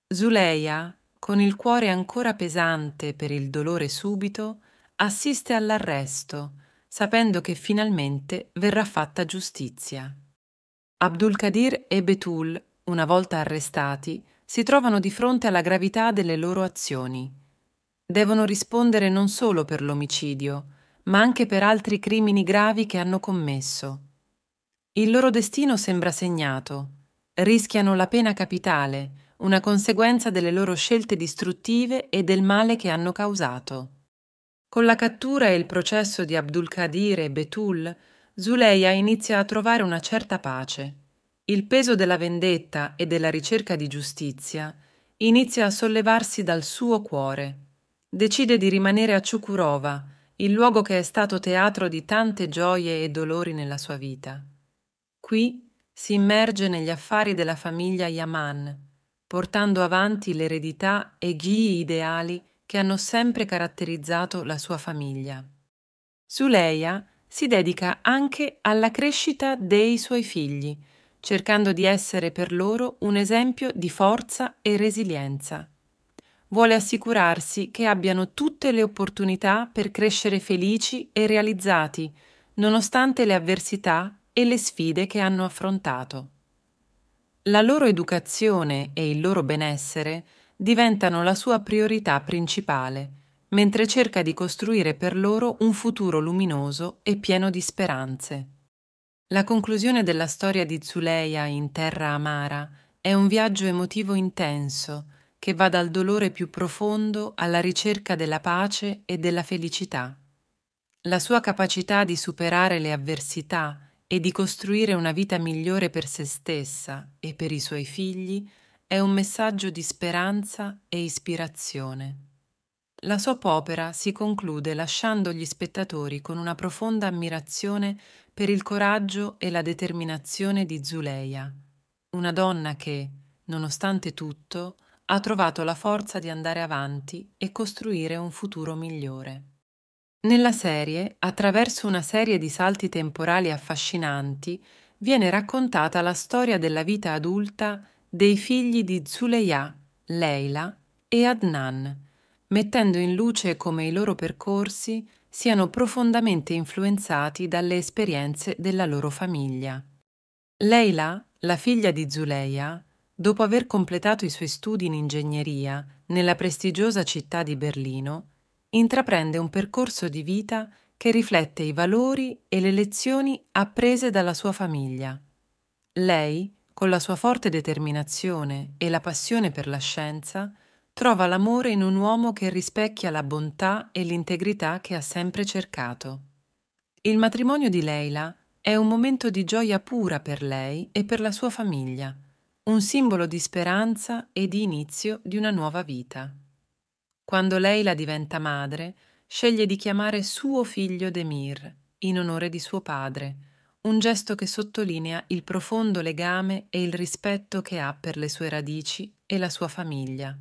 Zuleia, con il cuore ancora pesante per il dolore subito, assiste all'arresto sapendo che finalmente verrà fatta giustizia. Abdul Qadir e Betul, una volta arrestati, si trovano di fronte alla gravità delle loro azioni. Devono rispondere non solo per l'omicidio, ma anche per altri crimini gravi che hanno commesso. Il loro destino sembra segnato. Rischiano la pena capitale, una conseguenza delle loro scelte distruttive e del male che hanno causato. Con la cattura e il processo di Abdulkadir e Betul, Zuleia inizia a trovare una certa pace. Il peso della vendetta e della ricerca di giustizia inizia a sollevarsi dal suo cuore. Decide di rimanere a Ciukurova, il luogo che è stato teatro di tante gioie e dolori nella sua vita. Qui si immerge negli affari della famiglia Yaman, portando avanti l'eredità e ghii ideali che hanno sempre caratterizzato la sua famiglia. Suleia si dedica anche alla crescita dei suoi figli, cercando di essere per loro un esempio di forza e resilienza. Vuole assicurarsi che abbiano tutte le opportunità per crescere felici e realizzati, nonostante le avversità e le sfide che hanno affrontato. La loro educazione e il loro benessere diventano la sua priorità principale, mentre cerca di costruire per loro un futuro luminoso e pieno di speranze. La conclusione della storia di Zuleia in terra amara è un viaggio emotivo intenso che va dal dolore più profondo alla ricerca della pace e della felicità. La sua capacità di superare le avversità e di costruire una vita migliore per se stessa e per i suoi figli è un messaggio di speranza e ispirazione. La soap opera si conclude lasciando gli spettatori con una profonda ammirazione per il coraggio e la determinazione di Zuleia, una donna che, nonostante tutto, ha trovato la forza di andare avanti e costruire un futuro migliore. Nella serie, attraverso una serie di salti temporali affascinanti, viene raccontata la storia della vita adulta dei figli di Zuleya, Leila e Adnan, mettendo in luce come i loro percorsi siano profondamente influenzati dalle esperienze della loro famiglia. Leila, la figlia di Zuleya, dopo aver completato i suoi studi in ingegneria nella prestigiosa città di Berlino, intraprende un percorso di vita che riflette i valori e le lezioni apprese dalla sua famiglia. Lei con la sua forte determinazione e la passione per la scienza, trova l'amore in un uomo che rispecchia la bontà e l'integrità che ha sempre cercato. Il matrimonio di Leila è un momento di gioia pura per lei e per la sua famiglia, un simbolo di speranza e di inizio di una nuova vita. Quando Leila diventa madre, sceglie di chiamare suo figlio Demir, in onore di suo padre, un gesto che sottolinea il profondo legame e il rispetto che ha per le sue radici e la sua famiglia.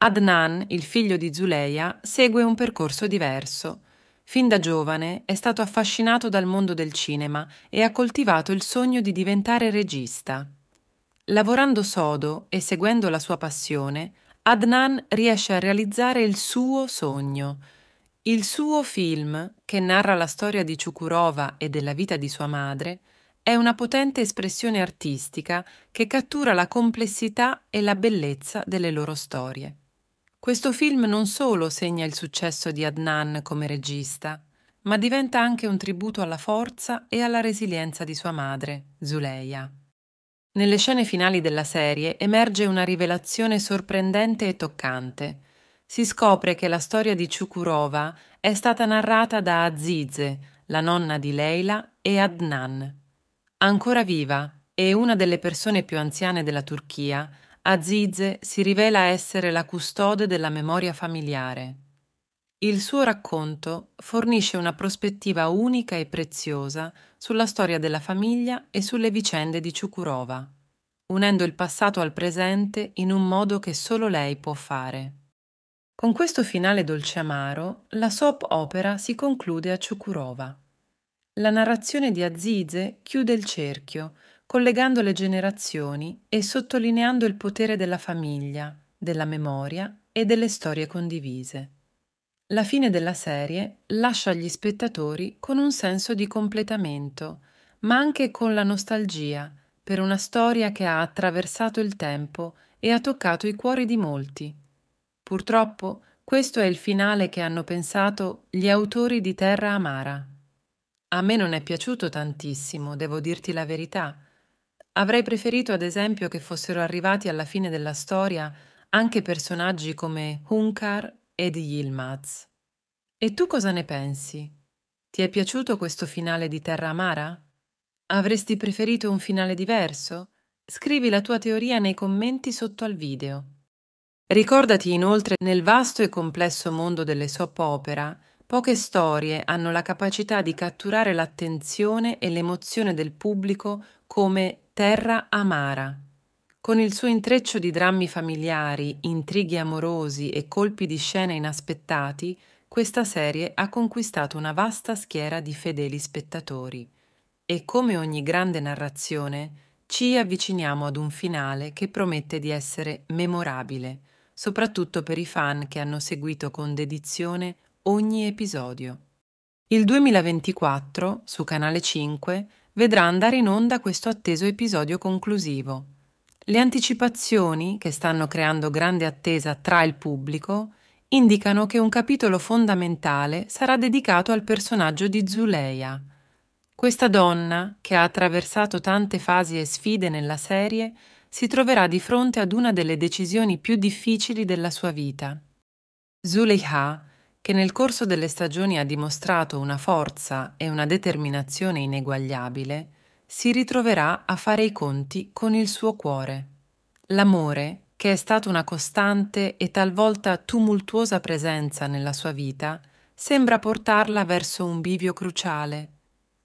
Adnan, il figlio di Zuleia, segue un percorso diverso. Fin da giovane è stato affascinato dal mondo del cinema e ha coltivato il sogno di diventare regista. Lavorando sodo e seguendo la sua passione, Adnan riesce a realizzare il suo sogno, il suo film, che narra la storia di Ciukurova e della vita di sua madre, è una potente espressione artistica che cattura la complessità e la bellezza delle loro storie. Questo film non solo segna il successo di Adnan come regista, ma diventa anche un tributo alla forza e alla resilienza di sua madre, Zuleia. Nelle scene finali della serie emerge una rivelazione sorprendente e toccante, si scopre che la storia di Ciukurova è stata narrata da Azize, la nonna di Leila, e Adnan. Ancora viva e una delle persone più anziane della Turchia, Azize si rivela essere la custode della memoria familiare. Il suo racconto fornisce una prospettiva unica e preziosa sulla storia della famiglia e sulle vicende di Ciukurova, unendo il passato al presente in un modo che solo lei può fare. Con questo finale dolce amaro, la soap opera si conclude a Ciukurova. La narrazione di Azize chiude il cerchio, collegando le generazioni e sottolineando il potere della famiglia, della memoria e delle storie condivise. La fine della serie lascia gli spettatori con un senso di completamento, ma anche con la nostalgia per una storia che ha attraversato il tempo e ha toccato i cuori di molti. Purtroppo questo è il finale che hanno pensato gli autori di Terra Amara. A me non è piaciuto tantissimo, devo dirti la verità. Avrei preferito ad esempio che fossero arrivati alla fine della storia anche personaggi come Hunkar ed Yilmaz. E tu cosa ne pensi? Ti è piaciuto questo finale di Terra Amara? Avresti preferito un finale diverso? Scrivi la tua teoria nei commenti sotto al video. Ricordati inoltre nel vasto e complesso mondo delle soap opera, poche storie hanno la capacità di catturare l'attenzione e l'emozione del pubblico come Terra amara. Con il suo intreccio di drammi familiari, intrighi amorosi e colpi di scena inaspettati, questa serie ha conquistato una vasta schiera di fedeli spettatori. E come ogni grande narrazione, ci avviciniamo ad un finale che promette di essere memorabile soprattutto per i fan che hanno seguito con dedizione ogni episodio. Il 2024, su Canale 5, vedrà andare in onda questo atteso episodio conclusivo. Le anticipazioni, che stanno creando grande attesa tra il pubblico, indicano che un capitolo fondamentale sarà dedicato al personaggio di Zuleia. Questa donna, che ha attraversato tante fasi e sfide nella serie, si troverà di fronte ad una delle decisioni più difficili della sua vita. Zuleikha, che nel corso delle stagioni ha dimostrato una forza e una determinazione ineguagliabile, si ritroverà a fare i conti con il suo cuore. L'amore, che è stata una costante e talvolta tumultuosa presenza nella sua vita, sembra portarla verso un bivio cruciale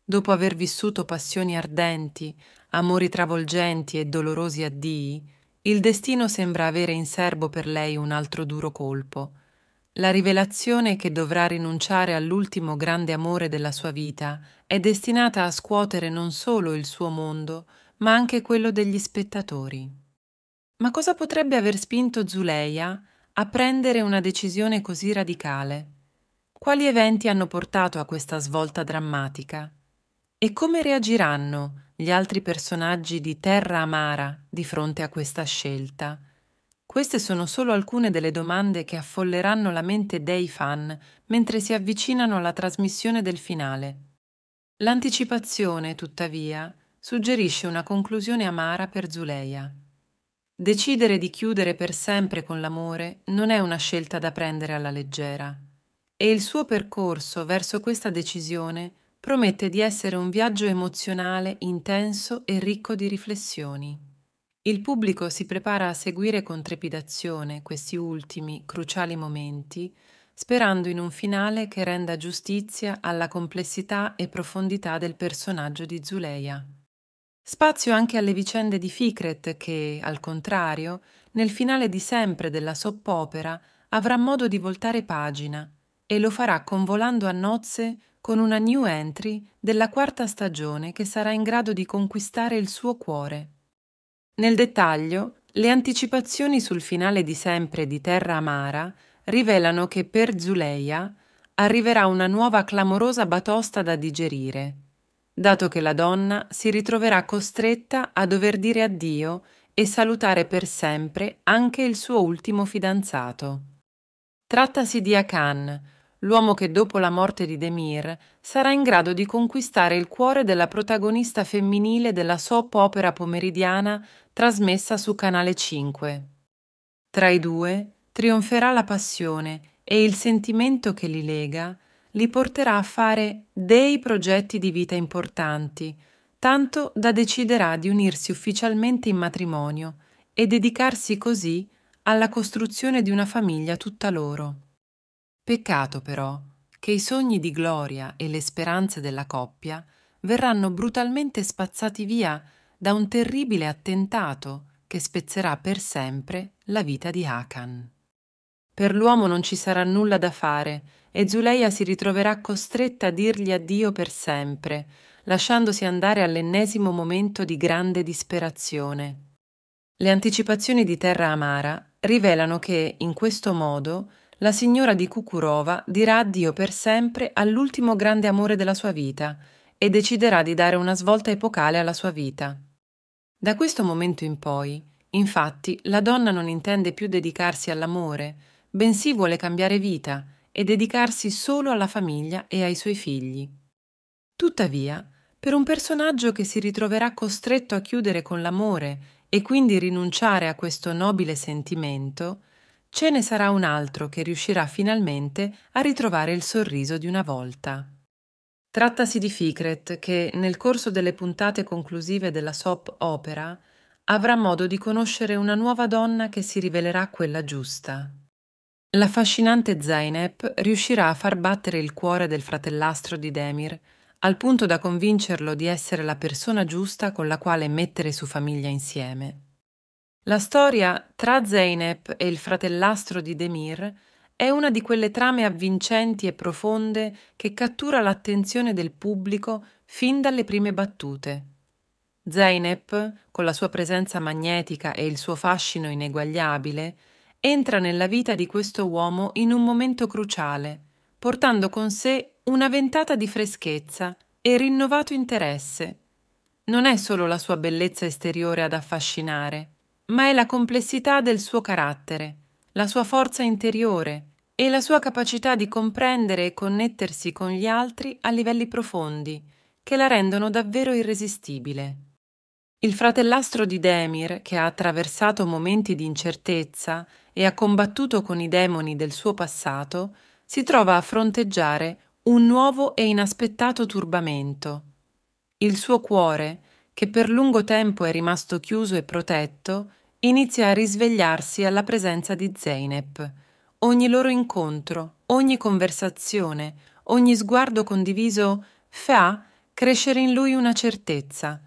dopo aver vissuto passioni ardenti, amori travolgenti e dolorosi addii, il destino sembra avere in serbo per lei un altro duro colpo. La rivelazione che dovrà rinunciare all'ultimo grande amore della sua vita è destinata a scuotere non solo il suo mondo, ma anche quello degli spettatori. Ma cosa potrebbe aver spinto Zuleia a prendere una decisione così radicale? Quali eventi hanno portato a questa svolta drammatica? E come reagiranno gli altri personaggi di Terra Amara di fronte a questa scelta? Queste sono solo alcune delle domande che affolleranno la mente dei fan mentre si avvicinano alla trasmissione del finale. L'anticipazione, tuttavia, suggerisce una conclusione amara per Zuleia. Decidere di chiudere per sempre con l'amore non è una scelta da prendere alla leggera e il suo percorso verso questa decisione promette di essere un viaggio emozionale, intenso e ricco di riflessioni. Il pubblico si prepara a seguire con trepidazione questi ultimi, cruciali momenti, sperando in un finale che renda giustizia alla complessità e profondità del personaggio di Zuleia. Spazio anche alle vicende di Ficret che, al contrario, nel finale di sempre della soppopera avrà modo di voltare pagina e lo farà convolando a nozze con una new entry della quarta stagione che sarà in grado di conquistare il suo cuore. Nel dettaglio, le anticipazioni sul finale di sempre di Terra Amara rivelano che per Zuleia arriverà una nuova clamorosa batosta da digerire, dato che la donna si ritroverà costretta a dover dire addio e salutare per sempre anche il suo ultimo fidanzato. Trattasi di Akan, l'uomo che dopo la morte di Demir sarà in grado di conquistare il cuore della protagonista femminile della soap opera pomeridiana trasmessa su Canale 5. Tra i due trionferà la passione e il sentimento che li lega li porterà a fare dei progetti di vita importanti, tanto da deciderà di unirsi ufficialmente in matrimonio e dedicarsi così alla costruzione di una famiglia tutta loro. Peccato però che i sogni di gloria e le speranze della coppia verranno brutalmente spazzati via da un terribile attentato che spezzerà per sempre la vita di Hakan. Per l'uomo non ci sarà nulla da fare e Zuleia si ritroverà costretta a dirgli addio per sempre, lasciandosi andare all'ennesimo momento di grande disperazione. Le anticipazioni di Terra Amara rivelano che, in questo modo, la signora di Kukurova dirà addio per sempre all'ultimo grande amore della sua vita e deciderà di dare una svolta epocale alla sua vita. Da questo momento in poi, infatti, la donna non intende più dedicarsi all'amore, bensì vuole cambiare vita e dedicarsi solo alla famiglia e ai suoi figli. Tuttavia, per un personaggio che si ritroverà costretto a chiudere con l'amore e quindi rinunciare a questo nobile sentimento, ce ne sarà un altro che riuscirà finalmente a ritrovare il sorriso di una volta. Trattasi di Ficret che, nel corso delle puntate conclusive della soap opera, avrà modo di conoscere una nuova donna che si rivelerà quella giusta. L'affascinante affascinante Zainep riuscirà a far battere il cuore del fratellastro di Demir, al punto da convincerlo di essere la persona giusta con la quale mettere su famiglia insieme. La storia tra Zeynep e il fratellastro di Demir è una di quelle trame avvincenti e profonde che cattura l'attenzione del pubblico fin dalle prime battute. Zeynep, con la sua presenza magnetica e il suo fascino ineguagliabile, entra nella vita di questo uomo in un momento cruciale, portando con sé una ventata di freschezza e rinnovato interesse. Non è solo la sua bellezza esteriore ad affascinare, ma è la complessità del suo carattere, la sua forza interiore e la sua capacità di comprendere e connettersi con gli altri a livelli profondi, che la rendono davvero irresistibile. Il fratellastro di Demir, che ha attraversato momenti di incertezza e ha combattuto con i demoni del suo passato, si trova a fronteggiare un nuovo e inaspettato turbamento. Il suo cuore, che per lungo tempo è rimasto chiuso e protetto, inizia a risvegliarsi alla presenza di Zeynep. Ogni loro incontro, ogni conversazione, ogni sguardo condiviso fa crescere in lui una certezza.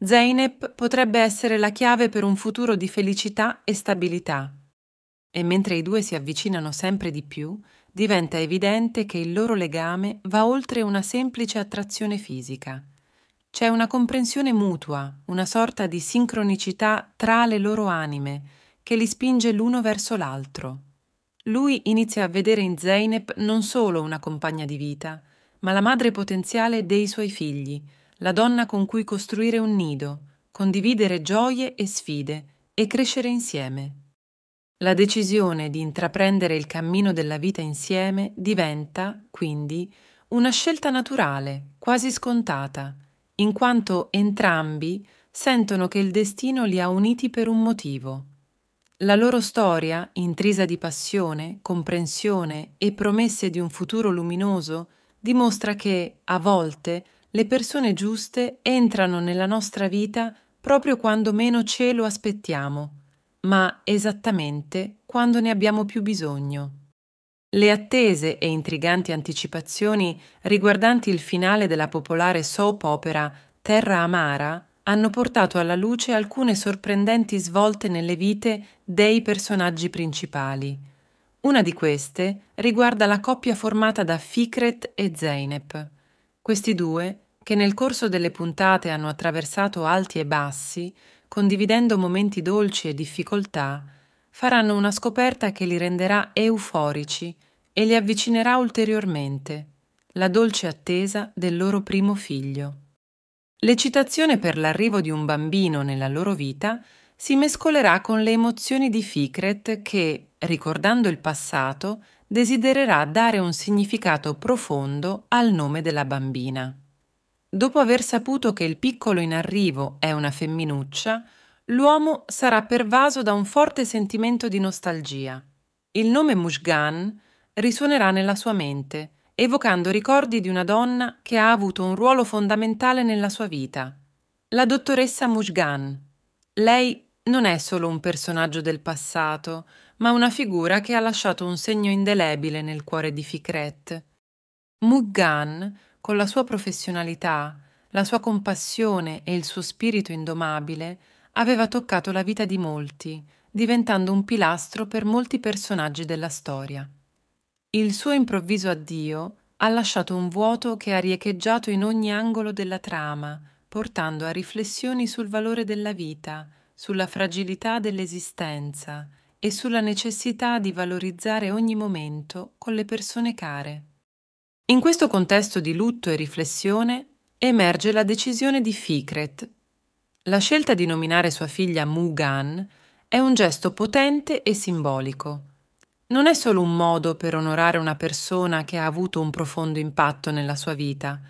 Zeynep potrebbe essere la chiave per un futuro di felicità e stabilità. E mentre i due si avvicinano sempre di più, diventa evidente che il loro legame va oltre una semplice attrazione fisica. C'è una comprensione mutua, una sorta di sincronicità tra le loro anime, che li spinge l'uno verso l'altro. Lui inizia a vedere in Zeynep non solo una compagna di vita, ma la madre potenziale dei suoi figli, la donna con cui costruire un nido, condividere gioie e sfide e crescere insieme. La decisione di intraprendere il cammino della vita insieme diventa, quindi, una scelta naturale, quasi scontata, in quanto entrambi sentono che il destino li ha uniti per un motivo. La loro storia, intrisa di passione, comprensione e promesse di un futuro luminoso, dimostra che, a volte, le persone giuste entrano nella nostra vita proprio quando meno ce lo aspettiamo, ma esattamente quando ne abbiamo più bisogno. Le attese e intriganti anticipazioni riguardanti il finale della popolare soap opera Terra Amara hanno portato alla luce alcune sorprendenti svolte nelle vite dei personaggi principali. Una di queste riguarda la coppia formata da Fikret e Zeynep. Questi due, che nel corso delle puntate hanno attraversato alti e bassi, condividendo momenti dolci e difficoltà, faranno una scoperta che li renderà euforici e li avvicinerà ulteriormente, la dolce attesa del loro primo figlio. L'eccitazione per l'arrivo di un bambino nella loro vita si mescolerà con le emozioni di Fikret che, ricordando il passato, desidererà dare un significato profondo al nome della bambina. Dopo aver saputo che il piccolo in arrivo è una femminuccia, l'uomo sarà pervaso da un forte sentimento di nostalgia. Il nome Mushgan risuonerà nella sua mente, evocando ricordi di una donna che ha avuto un ruolo fondamentale nella sua vita, la dottoressa Mushgan. Lei non è solo un personaggio del passato, ma una figura che ha lasciato un segno indelebile nel cuore di Fikret. Mughgan, con la sua professionalità, la sua compassione e il suo spirito indomabile, aveva toccato la vita di molti, diventando un pilastro per molti personaggi della storia. Il suo improvviso addio ha lasciato un vuoto che ha riecheggiato in ogni angolo della trama, portando a riflessioni sul valore della vita, sulla fragilità dell'esistenza e sulla necessità di valorizzare ogni momento con le persone care. In questo contesto di lutto e riflessione emerge la decisione di Ficret la scelta di nominare sua figlia Mugan è un gesto potente e simbolico. Non è solo un modo per onorare una persona che ha avuto un profondo impatto nella sua vita,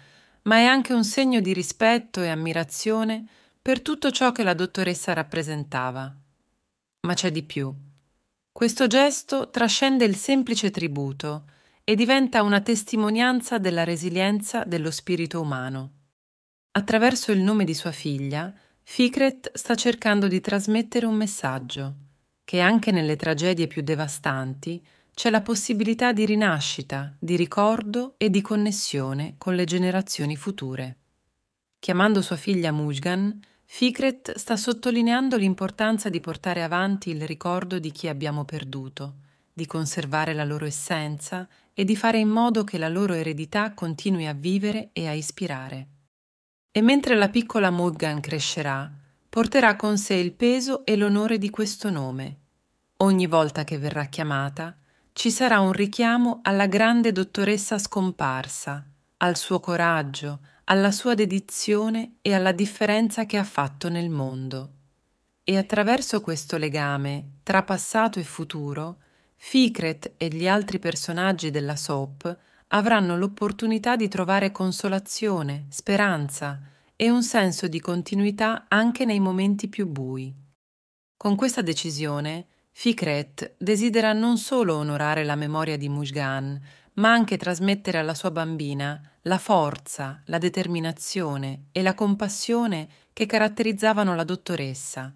ma è anche un segno di rispetto e ammirazione per tutto ciò che la dottoressa rappresentava. Ma c'è di più. Questo gesto trascende il semplice tributo e diventa una testimonianza della resilienza dello spirito umano. Attraverso il nome di sua figlia, Fikret sta cercando di trasmettere un messaggio, che anche nelle tragedie più devastanti c'è la possibilità di rinascita, di ricordo e di connessione con le generazioni future. Chiamando sua figlia Mujgan, Fikret sta sottolineando l'importanza di portare avanti il ricordo di chi abbiamo perduto, di conservare la loro essenza e di fare in modo che la loro eredità continui a vivere e a ispirare. E mentre la piccola Morgan crescerà, porterà con sé il peso e l'onore di questo nome. Ogni volta che verrà chiamata, ci sarà un richiamo alla grande dottoressa scomparsa, al suo coraggio, alla sua dedizione e alla differenza che ha fatto nel mondo. E attraverso questo legame tra passato e futuro, Ficret e gli altri personaggi della SOP avranno l'opportunità di trovare consolazione, speranza e un senso di continuità anche nei momenti più bui. Con questa decisione, Fikret desidera non solo onorare la memoria di Mushgan, ma anche trasmettere alla sua bambina la forza, la determinazione e la compassione che caratterizzavano la dottoressa.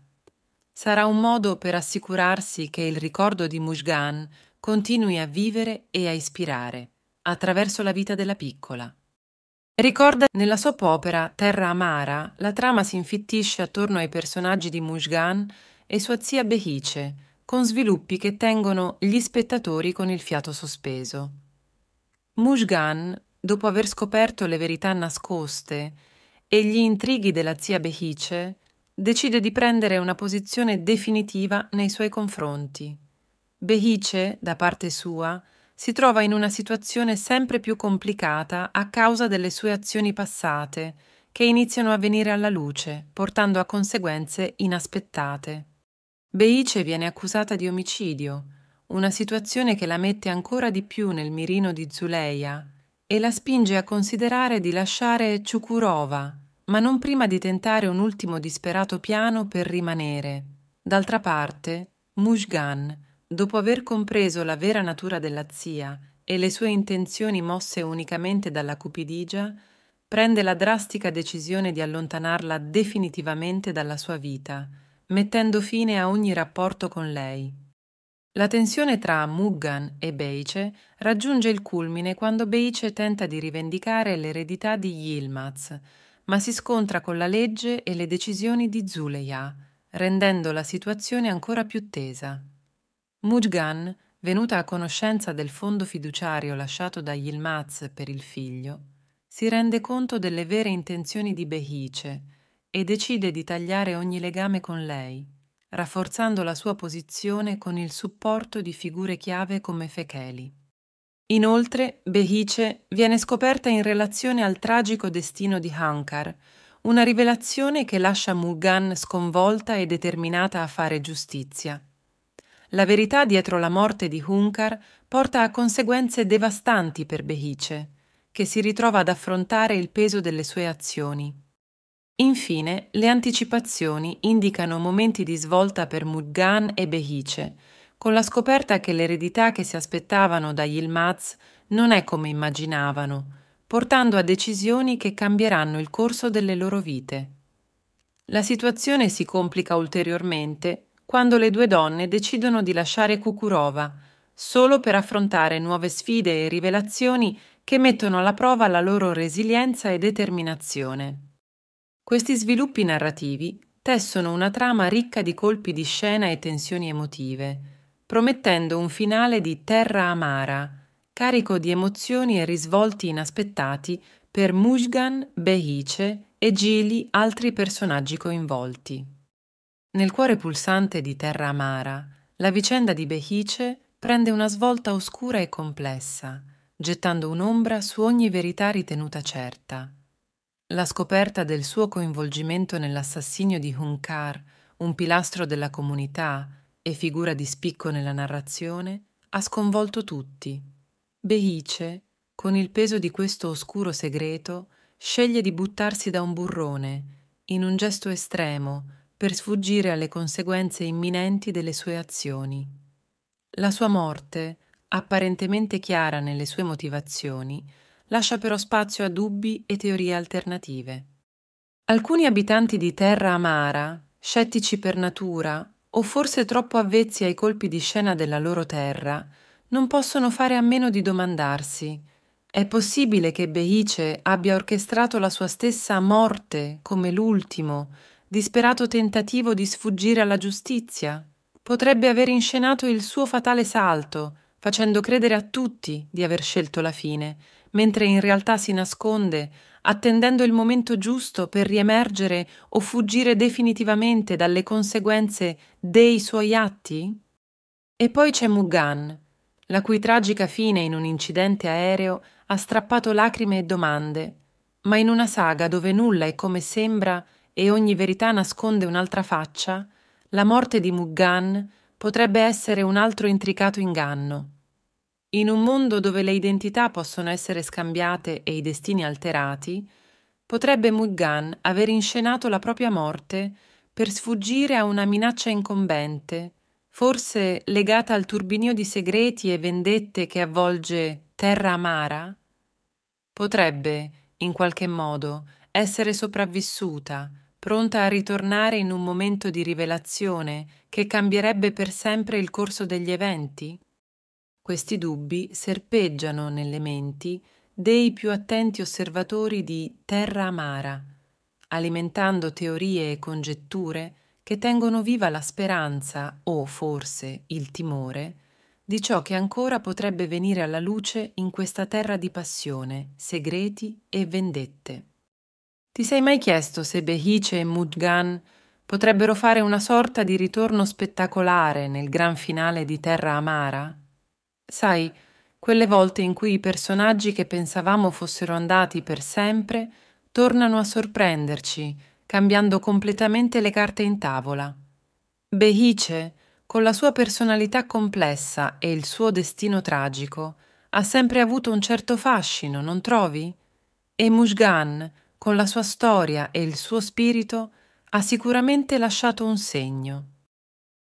Sarà un modo per assicurarsi che il ricordo di Mushgan continui a vivere e a ispirare attraverso la vita della piccola. Ricorda nella soap opera Terra amara, la trama si infittisce attorno ai personaggi di Mushgan e sua zia Behice, con sviluppi che tengono gli spettatori con il fiato sospeso. Mushgan, dopo aver scoperto le verità nascoste e gli intrighi della zia Behice, decide di prendere una posizione definitiva nei suoi confronti. Behice, da parte sua, si trova in una situazione sempre più complicata a causa delle sue azioni passate, che iniziano a venire alla luce, portando a conseguenze inaspettate. Beice viene accusata di omicidio, una situazione che la mette ancora di più nel mirino di Zuleia e la spinge a considerare di lasciare Ciukurova, ma non prima di tentare un ultimo disperato piano per rimanere. D'altra parte, Mushgan dopo aver compreso la vera natura della zia e le sue intenzioni mosse unicamente dalla cupidigia, prende la drastica decisione di allontanarla definitivamente dalla sua vita, mettendo fine a ogni rapporto con lei. La tensione tra Muggan e Beice raggiunge il culmine quando Beice tenta di rivendicare l'eredità di Yilmaz, ma si scontra con la legge e le decisioni di Zuleya, rendendo la situazione ancora più tesa. Mujgan, venuta a conoscenza del fondo fiduciario lasciato da Yilmaz per il figlio, si rende conto delle vere intenzioni di Behice e decide di tagliare ogni legame con lei, rafforzando la sua posizione con il supporto di figure chiave come Fecheli. Inoltre, Behice viene scoperta in relazione al tragico destino di Hankar, una rivelazione che lascia Mugan sconvolta e determinata a fare giustizia la verità dietro la morte di Hunkar porta a conseguenze devastanti per Behice, che si ritrova ad affrontare il peso delle sue azioni. Infine, le anticipazioni indicano momenti di svolta per Mudgan e Behice, con la scoperta che l'eredità che si aspettavano da Yilmaz non è come immaginavano, portando a decisioni che cambieranno il corso delle loro vite. La situazione si complica ulteriormente quando le due donne decidono di lasciare Kukurova, solo per affrontare nuove sfide e rivelazioni che mettono alla prova la loro resilienza e determinazione. Questi sviluppi narrativi tessono una trama ricca di colpi di scena e tensioni emotive, promettendo un finale di terra amara, carico di emozioni e risvolti inaspettati per Mujgan, Behice e Gili, altri personaggi coinvolti. Nel cuore pulsante di terra amara, la vicenda di Behice prende una svolta oscura e complessa, gettando un'ombra su ogni verità ritenuta certa. La scoperta del suo coinvolgimento nell'assassinio di Hunkar, un pilastro della comunità e figura di spicco nella narrazione, ha sconvolto tutti. Behice, con il peso di questo oscuro segreto, sceglie di buttarsi da un burrone, in un gesto estremo, per sfuggire alle conseguenze imminenti delle sue azioni. La sua morte, apparentemente chiara nelle sue motivazioni, lascia però spazio a dubbi e teorie alternative. Alcuni abitanti di terra amara, scettici per natura o forse troppo avvezzi ai colpi di scena della loro terra, non possono fare a meno di domandarsi è possibile che Beice abbia orchestrato la sua stessa morte come l'ultimo disperato tentativo di sfuggire alla giustizia. Potrebbe aver inscenato il suo fatale salto, facendo credere a tutti di aver scelto la fine, mentre in realtà si nasconde, attendendo il momento giusto per riemergere o fuggire definitivamente dalle conseguenze dei suoi atti? E poi c'è Mugan, la cui tragica fine in un incidente aereo ha strappato lacrime e domande, ma in una saga dove nulla è come sembra e ogni verità nasconde un'altra faccia, la morte di Muggan potrebbe essere un altro intricato inganno. In un mondo dove le identità possono essere scambiate e i destini alterati, potrebbe Muggan aver inscenato la propria morte per sfuggire a una minaccia incombente, forse legata al turbinio di segreti e vendette che avvolge Terra Amara? Potrebbe, in qualche modo, essere sopravvissuta pronta a ritornare in un momento di rivelazione che cambierebbe per sempre il corso degli eventi? Questi dubbi serpeggiano nelle menti dei più attenti osservatori di Terra Amara, alimentando teorie e congetture che tengono viva la speranza o forse il timore di ciò che ancora potrebbe venire alla luce in questa terra di passione, segreti e vendette. Ti sei mai chiesto se Behice e Mudgan potrebbero fare una sorta di ritorno spettacolare nel gran finale di Terra Amara? Sai, quelle volte in cui i personaggi che pensavamo fossero andati per sempre tornano a sorprenderci, cambiando completamente le carte in tavola. Behice, con la sua personalità complessa e il suo destino tragico, ha sempre avuto un certo fascino, non trovi? E Mushgan, con la sua storia e il suo spirito, ha sicuramente lasciato un segno.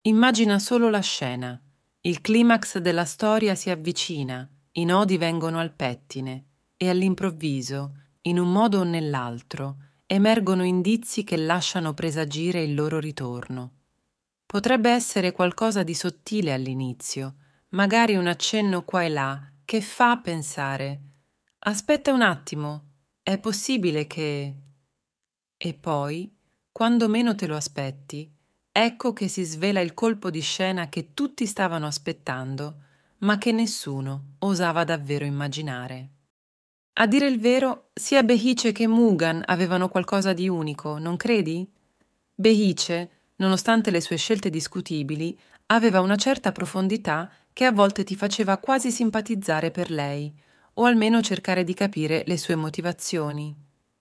Immagina solo la scena. Il climax della storia si avvicina, i nodi vengono al pettine e all'improvviso, in un modo o nell'altro, emergono indizi che lasciano presagire il loro ritorno. Potrebbe essere qualcosa di sottile all'inizio, magari un accenno qua e là che fa pensare Aspetta un attimo, è possibile che... E poi, quando meno te lo aspetti, ecco che si svela il colpo di scena che tutti stavano aspettando, ma che nessuno osava davvero immaginare. A dire il vero, sia Behice che Mugan avevano qualcosa di unico, non credi? Behice, nonostante le sue scelte discutibili, aveva una certa profondità che a volte ti faceva quasi simpatizzare per lei, o almeno cercare di capire le sue motivazioni.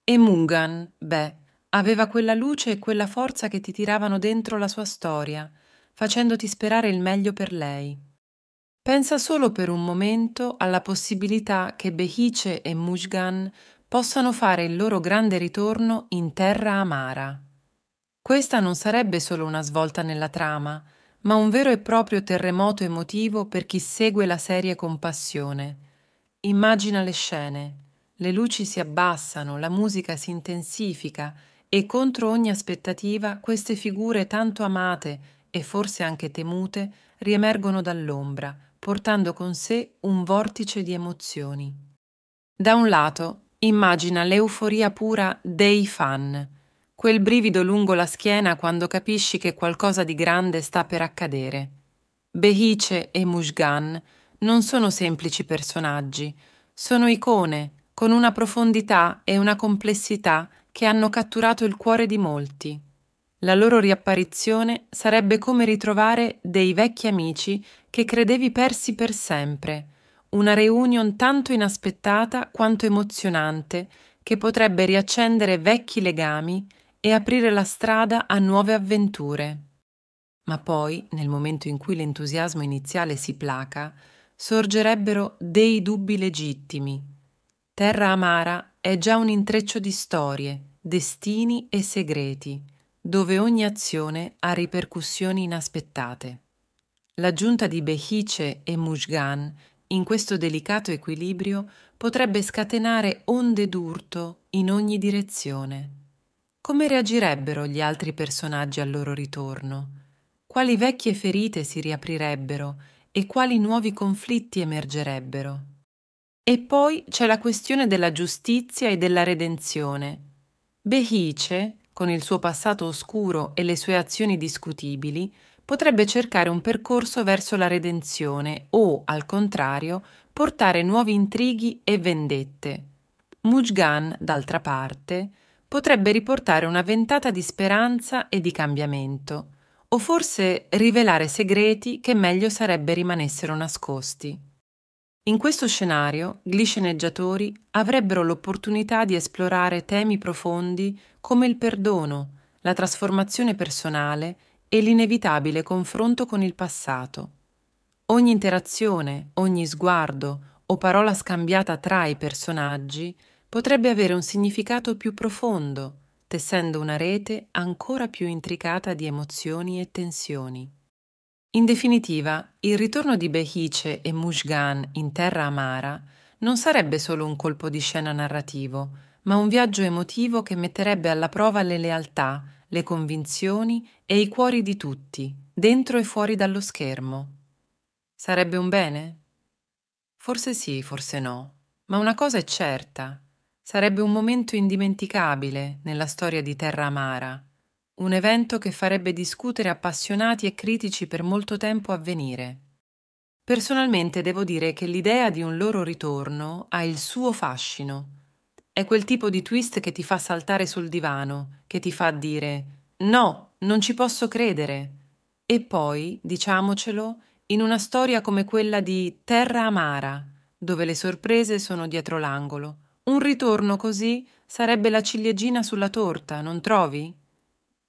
E Mungan, beh, aveva quella luce e quella forza che ti tiravano dentro la sua storia, facendoti sperare il meglio per lei. Pensa solo per un momento alla possibilità che Behice e Mujgan possano fare il loro grande ritorno in terra amara. Questa non sarebbe solo una svolta nella trama, ma un vero e proprio terremoto emotivo per chi segue la serie con passione Immagina le scene. Le luci si abbassano, la musica si intensifica e contro ogni aspettativa queste figure tanto amate e forse anche temute riemergono dall'ombra, portando con sé un vortice di emozioni. Da un lato, immagina l'euforia pura dei fan, quel brivido lungo la schiena quando capisci che qualcosa di grande sta per accadere. Behice e Mushgan non sono semplici personaggi, sono icone con una profondità e una complessità che hanno catturato il cuore di molti. La loro riapparizione sarebbe come ritrovare dei vecchi amici che credevi persi per sempre, una reunion tanto inaspettata quanto emozionante che potrebbe riaccendere vecchi legami e aprire la strada a nuove avventure. Ma poi, nel momento in cui l'entusiasmo iniziale si placa, sorgerebbero dei dubbi legittimi. Terra amara è già un intreccio di storie, destini e segreti, dove ogni azione ha ripercussioni inaspettate. L'aggiunta di Behice e Mushgan in questo delicato equilibrio potrebbe scatenare onde d'urto in ogni direzione. Come reagirebbero gli altri personaggi al loro ritorno? Quali vecchie ferite si riaprirebbero e quali nuovi conflitti emergerebbero. E poi c'è la questione della giustizia e della redenzione. Behice, con il suo passato oscuro e le sue azioni discutibili, potrebbe cercare un percorso verso la redenzione o, al contrario, portare nuovi intrighi e vendette. Mujgan, d'altra parte, potrebbe riportare una ventata di speranza e di cambiamento o forse rivelare segreti che meglio sarebbe rimanessero nascosti. In questo scenario, gli sceneggiatori avrebbero l'opportunità di esplorare temi profondi come il perdono, la trasformazione personale e l'inevitabile confronto con il passato. Ogni interazione, ogni sguardo o parola scambiata tra i personaggi potrebbe avere un significato più profondo tessendo una rete ancora più intricata di emozioni e tensioni. In definitiva, il ritorno di Behice e Mushgan in terra amara non sarebbe solo un colpo di scena narrativo, ma un viaggio emotivo che metterebbe alla prova le lealtà, le convinzioni e i cuori di tutti, dentro e fuori dallo schermo. Sarebbe un bene? Forse sì, forse no, ma una cosa è certa, Sarebbe un momento indimenticabile nella storia di Terra Amara, un evento che farebbe discutere appassionati e critici per molto tempo a venire. Personalmente devo dire che l'idea di un loro ritorno ha il suo fascino. È quel tipo di twist che ti fa saltare sul divano, che ti fa dire No, non ci posso credere. E poi, diciamocelo, in una storia come quella di Terra Amara, dove le sorprese sono dietro l'angolo, un ritorno così sarebbe la ciliegina sulla torta, non trovi?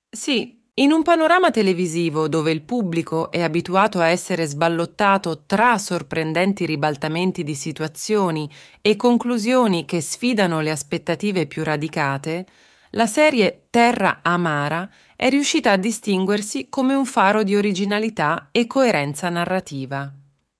Sì, in un panorama televisivo dove il pubblico è abituato a essere sballottato tra sorprendenti ribaltamenti di situazioni e conclusioni che sfidano le aspettative più radicate, la serie Terra Amara è riuscita a distinguersi come un faro di originalità e coerenza narrativa.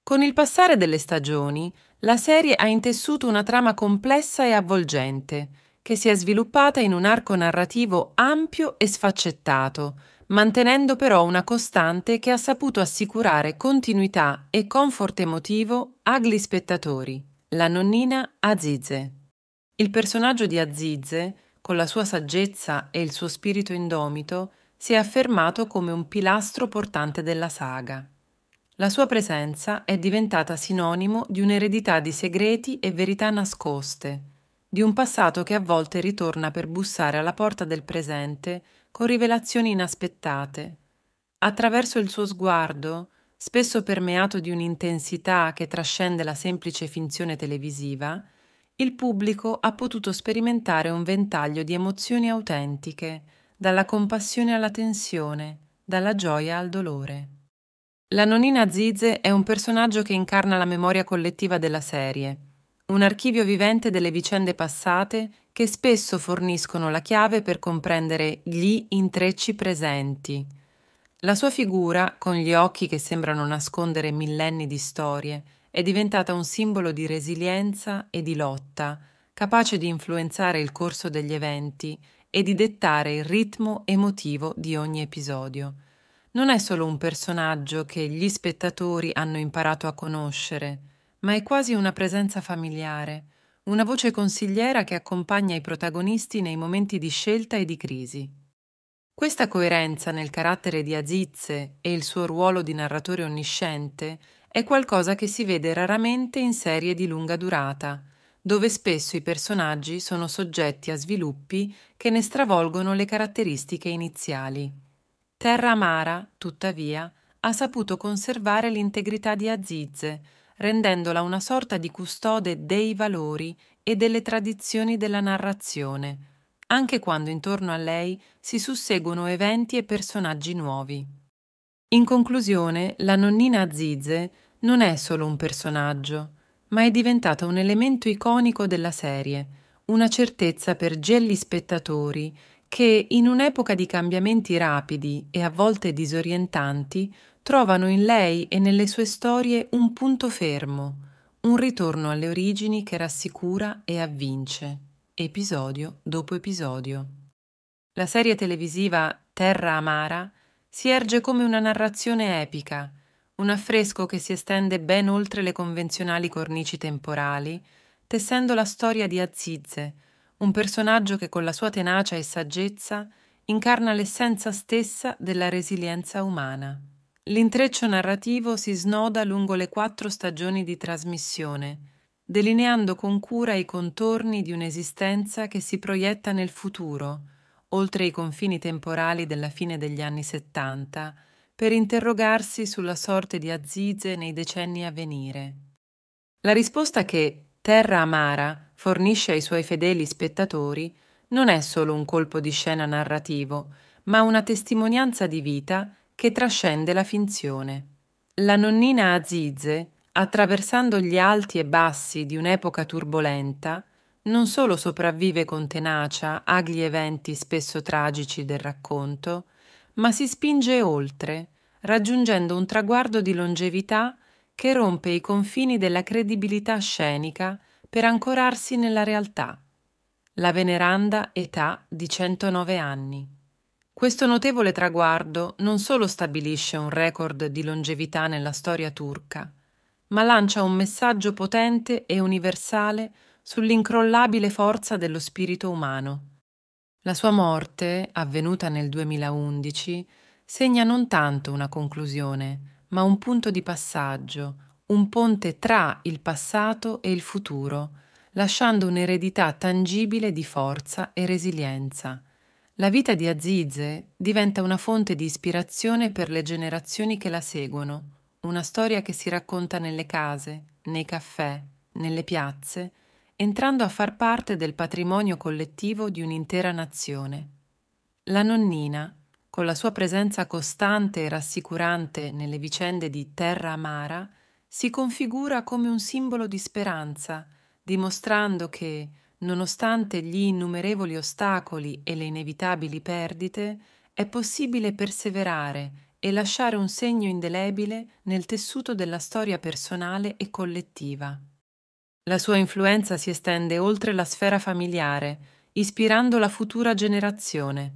Con il passare delle stagioni, la serie ha intessuto una trama complessa e avvolgente, che si è sviluppata in un arco narrativo ampio e sfaccettato, mantenendo però una costante che ha saputo assicurare continuità e comfort emotivo agli spettatori, la nonnina Azize. Il personaggio di Azize, con la sua saggezza e il suo spirito indomito, si è affermato come un pilastro portante della saga. La sua presenza è diventata sinonimo di un'eredità di segreti e verità nascoste, di un passato che a volte ritorna per bussare alla porta del presente con rivelazioni inaspettate. Attraverso il suo sguardo, spesso permeato di un'intensità che trascende la semplice finzione televisiva, il pubblico ha potuto sperimentare un ventaglio di emozioni autentiche, dalla compassione alla tensione, dalla gioia al dolore. La nonnina Zize è un personaggio che incarna la memoria collettiva della serie, un archivio vivente delle vicende passate che spesso forniscono la chiave per comprendere gli intrecci presenti. La sua figura, con gli occhi che sembrano nascondere millenni di storie, è diventata un simbolo di resilienza e di lotta, capace di influenzare il corso degli eventi e di dettare il ritmo emotivo di ogni episodio non è solo un personaggio che gli spettatori hanno imparato a conoscere, ma è quasi una presenza familiare, una voce consigliera che accompagna i protagonisti nei momenti di scelta e di crisi. Questa coerenza nel carattere di Aziz e il suo ruolo di narratore onnisciente è qualcosa che si vede raramente in serie di lunga durata, dove spesso i personaggi sono soggetti a sviluppi che ne stravolgono le caratteristiche iniziali. Terra Amara, tuttavia, ha saputo conservare l'integrità di Aziz, rendendola una sorta di custode dei valori e delle tradizioni della narrazione, anche quando intorno a lei si susseguono eventi e personaggi nuovi. In conclusione, la nonnina Aziz non è solo un personaggio, ma è diventata un elemento iconico della serie, una certezza per gelli spettatori che in un'epoca di cambiamenti rapidi e a volte disorientanti trovano in lei e nelle sue storie un punto fermo, un ritorno alle origini che rassicura e avvince, episodio dopo episodio. La serie televisiva Terra Amara si erge come una narrazione epica, un affresco che si estende ben oltre le convenzionali cornici temporali, tessendo la storia di Azizze, un personaggio che con la sua tenacia e saggezza incarna l'essenza stessa della resilienza umana. L'intreccio narrativo si snoda lungo le quattro stagioni di trasmissione, delineando con cura i contorni di un'esistenza che si proietta nel futuro, oltre i confini temporali della fine degli anni settanta, per interrogarsi sulla sorte di Azize nei decenni a venire. La risposta che Terra Amara fornisce ai suoi fedeli spettatori non è solo un colpo di scena narrativo, ma una testimonianza di vita che trascende la finzione. La nonnina Azize, attraversando gli alti e bassi di un'epoca turbolenta, non solo sopravvive con tenacia agli eventi spesso tragici del racconto, ma si spinge oltre, raggiungendo un traguardo di longevità che rompe i confini della credibilità scenica per ancorarsi nella realtà. La veneranda età di 109 anni. Questo notevole traguardo non solo stabilisce un record di longevità nella storia turca, ma lancia un messaggio potente e universale sull'incrollabile forza dello spirito umano. La sua morte, avvenuta nel 2011, segna non tanto una conclusione, ma un punto di passaggio, un ponte tra il passato e il futuro, lasciando un'eredità tangibile di forza e resilienza. La vita di Aziz diventa una fonte di ispirazione per le generazioni che la seguono, una storia che si racconta nelle case, nei caffè, nelle piazze, entrando a far parte del patrimonio collettivo di un'intera nazione. La nonnina, con la sua presenza costante e rassicurante nelle vicende di Terra Amara, si configura come un simbolo di speranza, dimostrando che, nonostante gli innumerevoli ostacoli e le inevitabili perdite, è possibile perseverare e lasciare un segno indelebile nel tessuto della storia personale e collettiva. La sua influenza si estende oltre la sfera familiare, ispirando la futura generazione.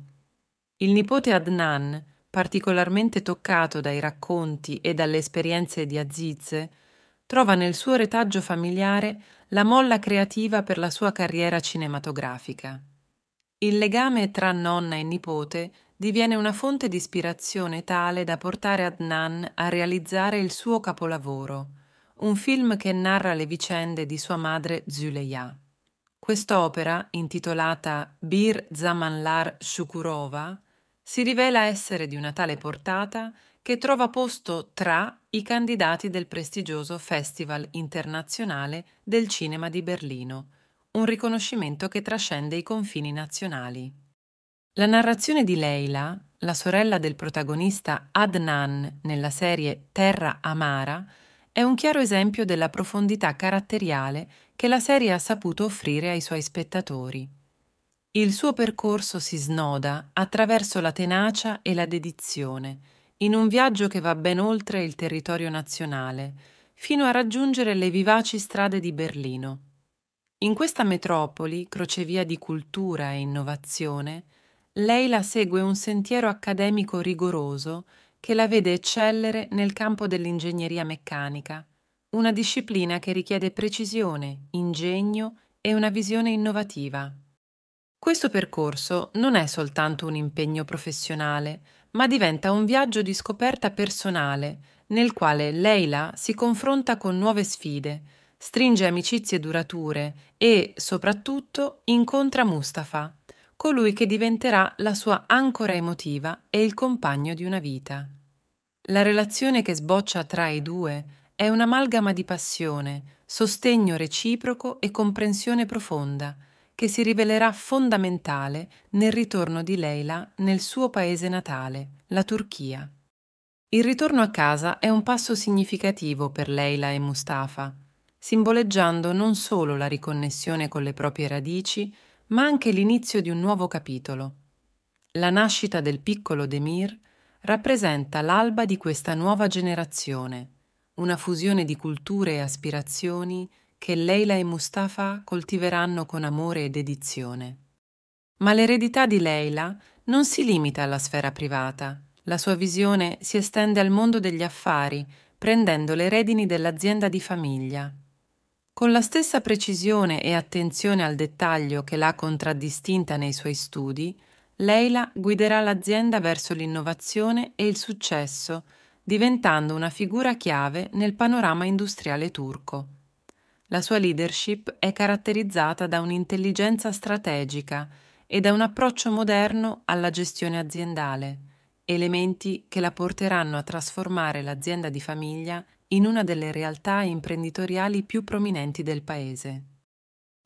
Il nipote Adnan, particolarmente toccato dai racconti e dalle esperienze di Aziz, trova nel suo retaggio familiare la molla creativa per la sua carriera cinematografica. Il legame tra nonna e nipote diviene una fonte di ispirazione tale da portare Adnan a realizzare il suo capolavoro, un film che narra le vicende di sua madre Zuleya. Quest'opera, intitolata Bir Zamanlar Shukurova, si rivela essere di una tale portata che trova posto tra i candidati del prestigioso Festival internazionale del cinema di Berlino, un riconoscimento che trascende i confini nazionali. La narrazione di Leila, la sorella del protagonista Adnan nella serie Terra Amara, è un chiaro esempio della profondità caratteriale che la serie ha saputo offrire ai suoi spettatori. Il suo percorso si snoda attraverso la tenacia e la dedizione, in un viaggio che va ben oltre il territorio nazionale, fino a raggiungere le vivaci strade di Berlino. In questa metropoli, crocevia di cultura e innovazione, Leila segue un sentiero accademico rigoroso che la vede eccellere nel campo dell'ingegneria meccanica, una disciplina che richiede precisione, ingegno e una visione innovativa. Questo percorso non è soltanto un impegno professionale, ma diventa un viaggio di scoperta personale, nel quale Leila si confronta con nuove sfide, stringe amicizie durature e, soprattutto, incontra Mustafa, colui che diventerà la sua ancora emotiva e il compagno di una vita. La relazione che sboccia tra i due è un'amalgama di passione, sostegno reciproco e comprensione profonda, che si rivelerà fondamentale nel ritorno di Leila nel suo paese natale, la Turchia. Il ritorno a casa è un passo significativo per Leila e Mustafa, simboleggiando non solo la riconnessione con le proprie radici, ma anche l'inizio di un nuovo capitolo. La nascita del piccolo Demir rappresenta l'alba di questa nuova generazione, una fusione di culture e aspirazioni che Leila e Mustafa coltiveranno con amore e dedizione. Ma l'eredità di Leila non si limita alla sfera privata. La sua visione si estende al mondo degli affari, prendendo le redini dell'azienda di famiglia. Con la stessa precisione e attenzione al dettaglio che l'ha contraddistinta nei suoi studi, Leila guiderà l'azienda verso l'innovazione e il successo, diventando una figura chiave nel panorama industriale turco. La sua leadership è caratterizzata da un'intelligenza strategica e da un approccio moderno alla gestione aziendale, elementi che la porteranno a trasformare l'azienda di famiglia in una delle realtà imprenditoriali più prominenti del paese.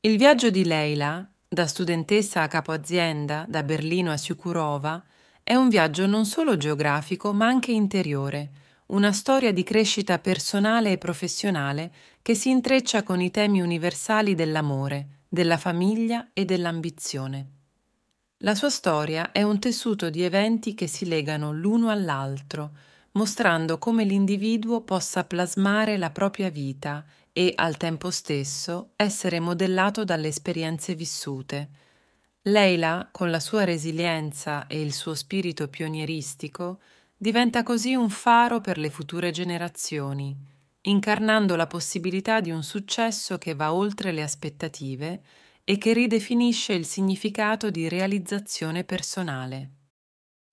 Il viaggio di Leila, da studentessa a capo azienda, da Berlino a Sicucurova, è un viaggio non solo geografico ma anche interiore, una storia di crescita personale e professionale che si intreccia con i temi universali dell'amore, della famiglia e dell'ambizione. La sua storia è un tessuto di eventi che si legano l'uno all'altro, mostrando come l'individuo possa plasmare la propria vita e, al tempo stesso, essere modellato dalle esperienze vissute. Leila, con la sua resilienza e il suo spirito pionieristico, Diventa così un faro per le future generazioni, incarnando la possibilità di un successo che va oltre le aspettative e che ridefinisce il significato di realizzazione personale.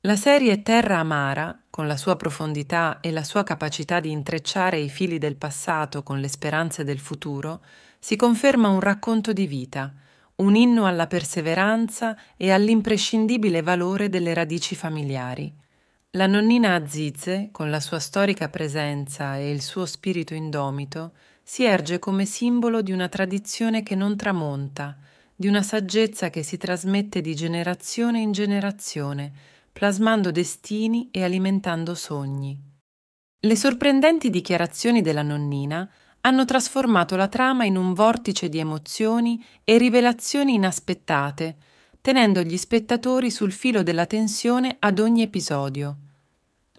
La serie Terra Amara, con la sua profondità e la sua capacità di intrecciare i fili del passato con le speranze del futuro, si conferma un racconto di vita, un inno alla perseveranza e all'imprescindibile valore delle radici familiari, la nonnina Azize, con la sua storica presenza e il suo spirito indomito, si erge come simbolo di una tradizione che non tramonta, di una saggezza che si trasmette di generazione in generazione, plasmando destini e alimentando sogni. Le sorprendenti dichiarazioni della nonnina hanno trasformato la trama in un vortice di emozioni e rivelazioni inaspettate, tenendo gli spettatori sul filo della tensione ad ogni episodio.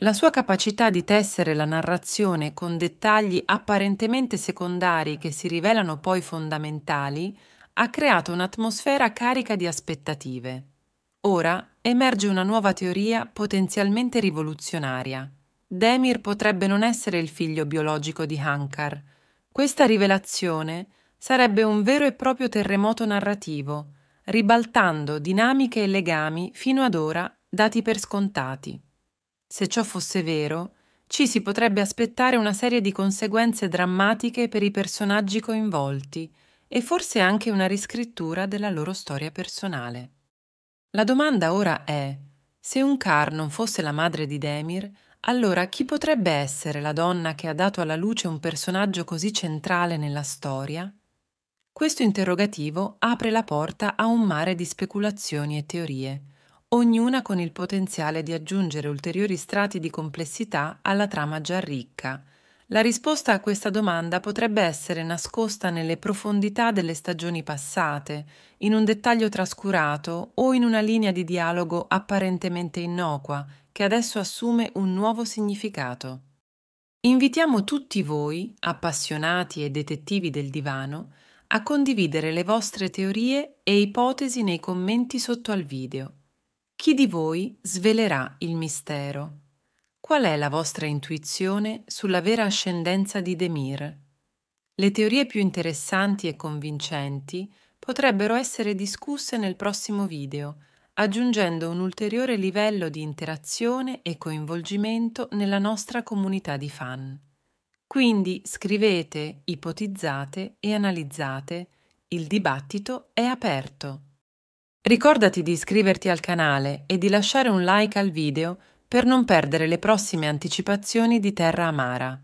La sua capacità di tessere la narrazione con dettagli apparentemente secondari che si rivelano poi fondamentali ha creato un'atmosfera carica di aspettative. Ora emerge una nuova teoria potenzialmente rivoluzionaria. Demir potrebbe non essere il figlio biologico di Hankar. Questa rivelazione sarebbe un vero e proprio terremoto narrativo, ribaltando dinamiche e legami fino ad ora dati per scontati. Se ciò fosse vero, ci si potrebbe aspettare una serie di conseguenze drammatiche per i personaggi coinvolti e forse anche una riscrittura della loro storia personale. La domanda ora è, se un car non fosse la madre di Demir, allora chi potrebbe essere la donna che ha dato alla luce un personaggio così centrale nella storia? Questo interrogativo apre la porta a un mare di speculazioni e teorie, ognuna con il potenziale di aggiungere ulteriori strati di complessità alla trama già ricca. La risposta a questa domanda potrebbe essere nascosta nelle profondità delle stagioni passate, in un dettaglio trascurato o in una linea di dialogo apparentemente innocua, che adesso assume un nuovo significato. Invitiamo tutti voi, appassionati e detettivi del divano, a condividere le vostre teorie e ipotesi nei commenti sotto al video chi di voi svelerà il mistero? Qual è la vostra intuizione sulla vera ascendenza di Demir? Le teorie più interessanti e convincenti potrebbero essere discusse nel prossimo video, aggiungendo un ulteriore livello di interazione e coinvolgimento nella nostra comunità di fan. Quindi scrivete, ipotizzate e analizzate. Il dibattito è aperto. Ricordati di iscriverti al canale e di lasciare un like al video per non perdere le prossime anticipazioni di Terra Amara.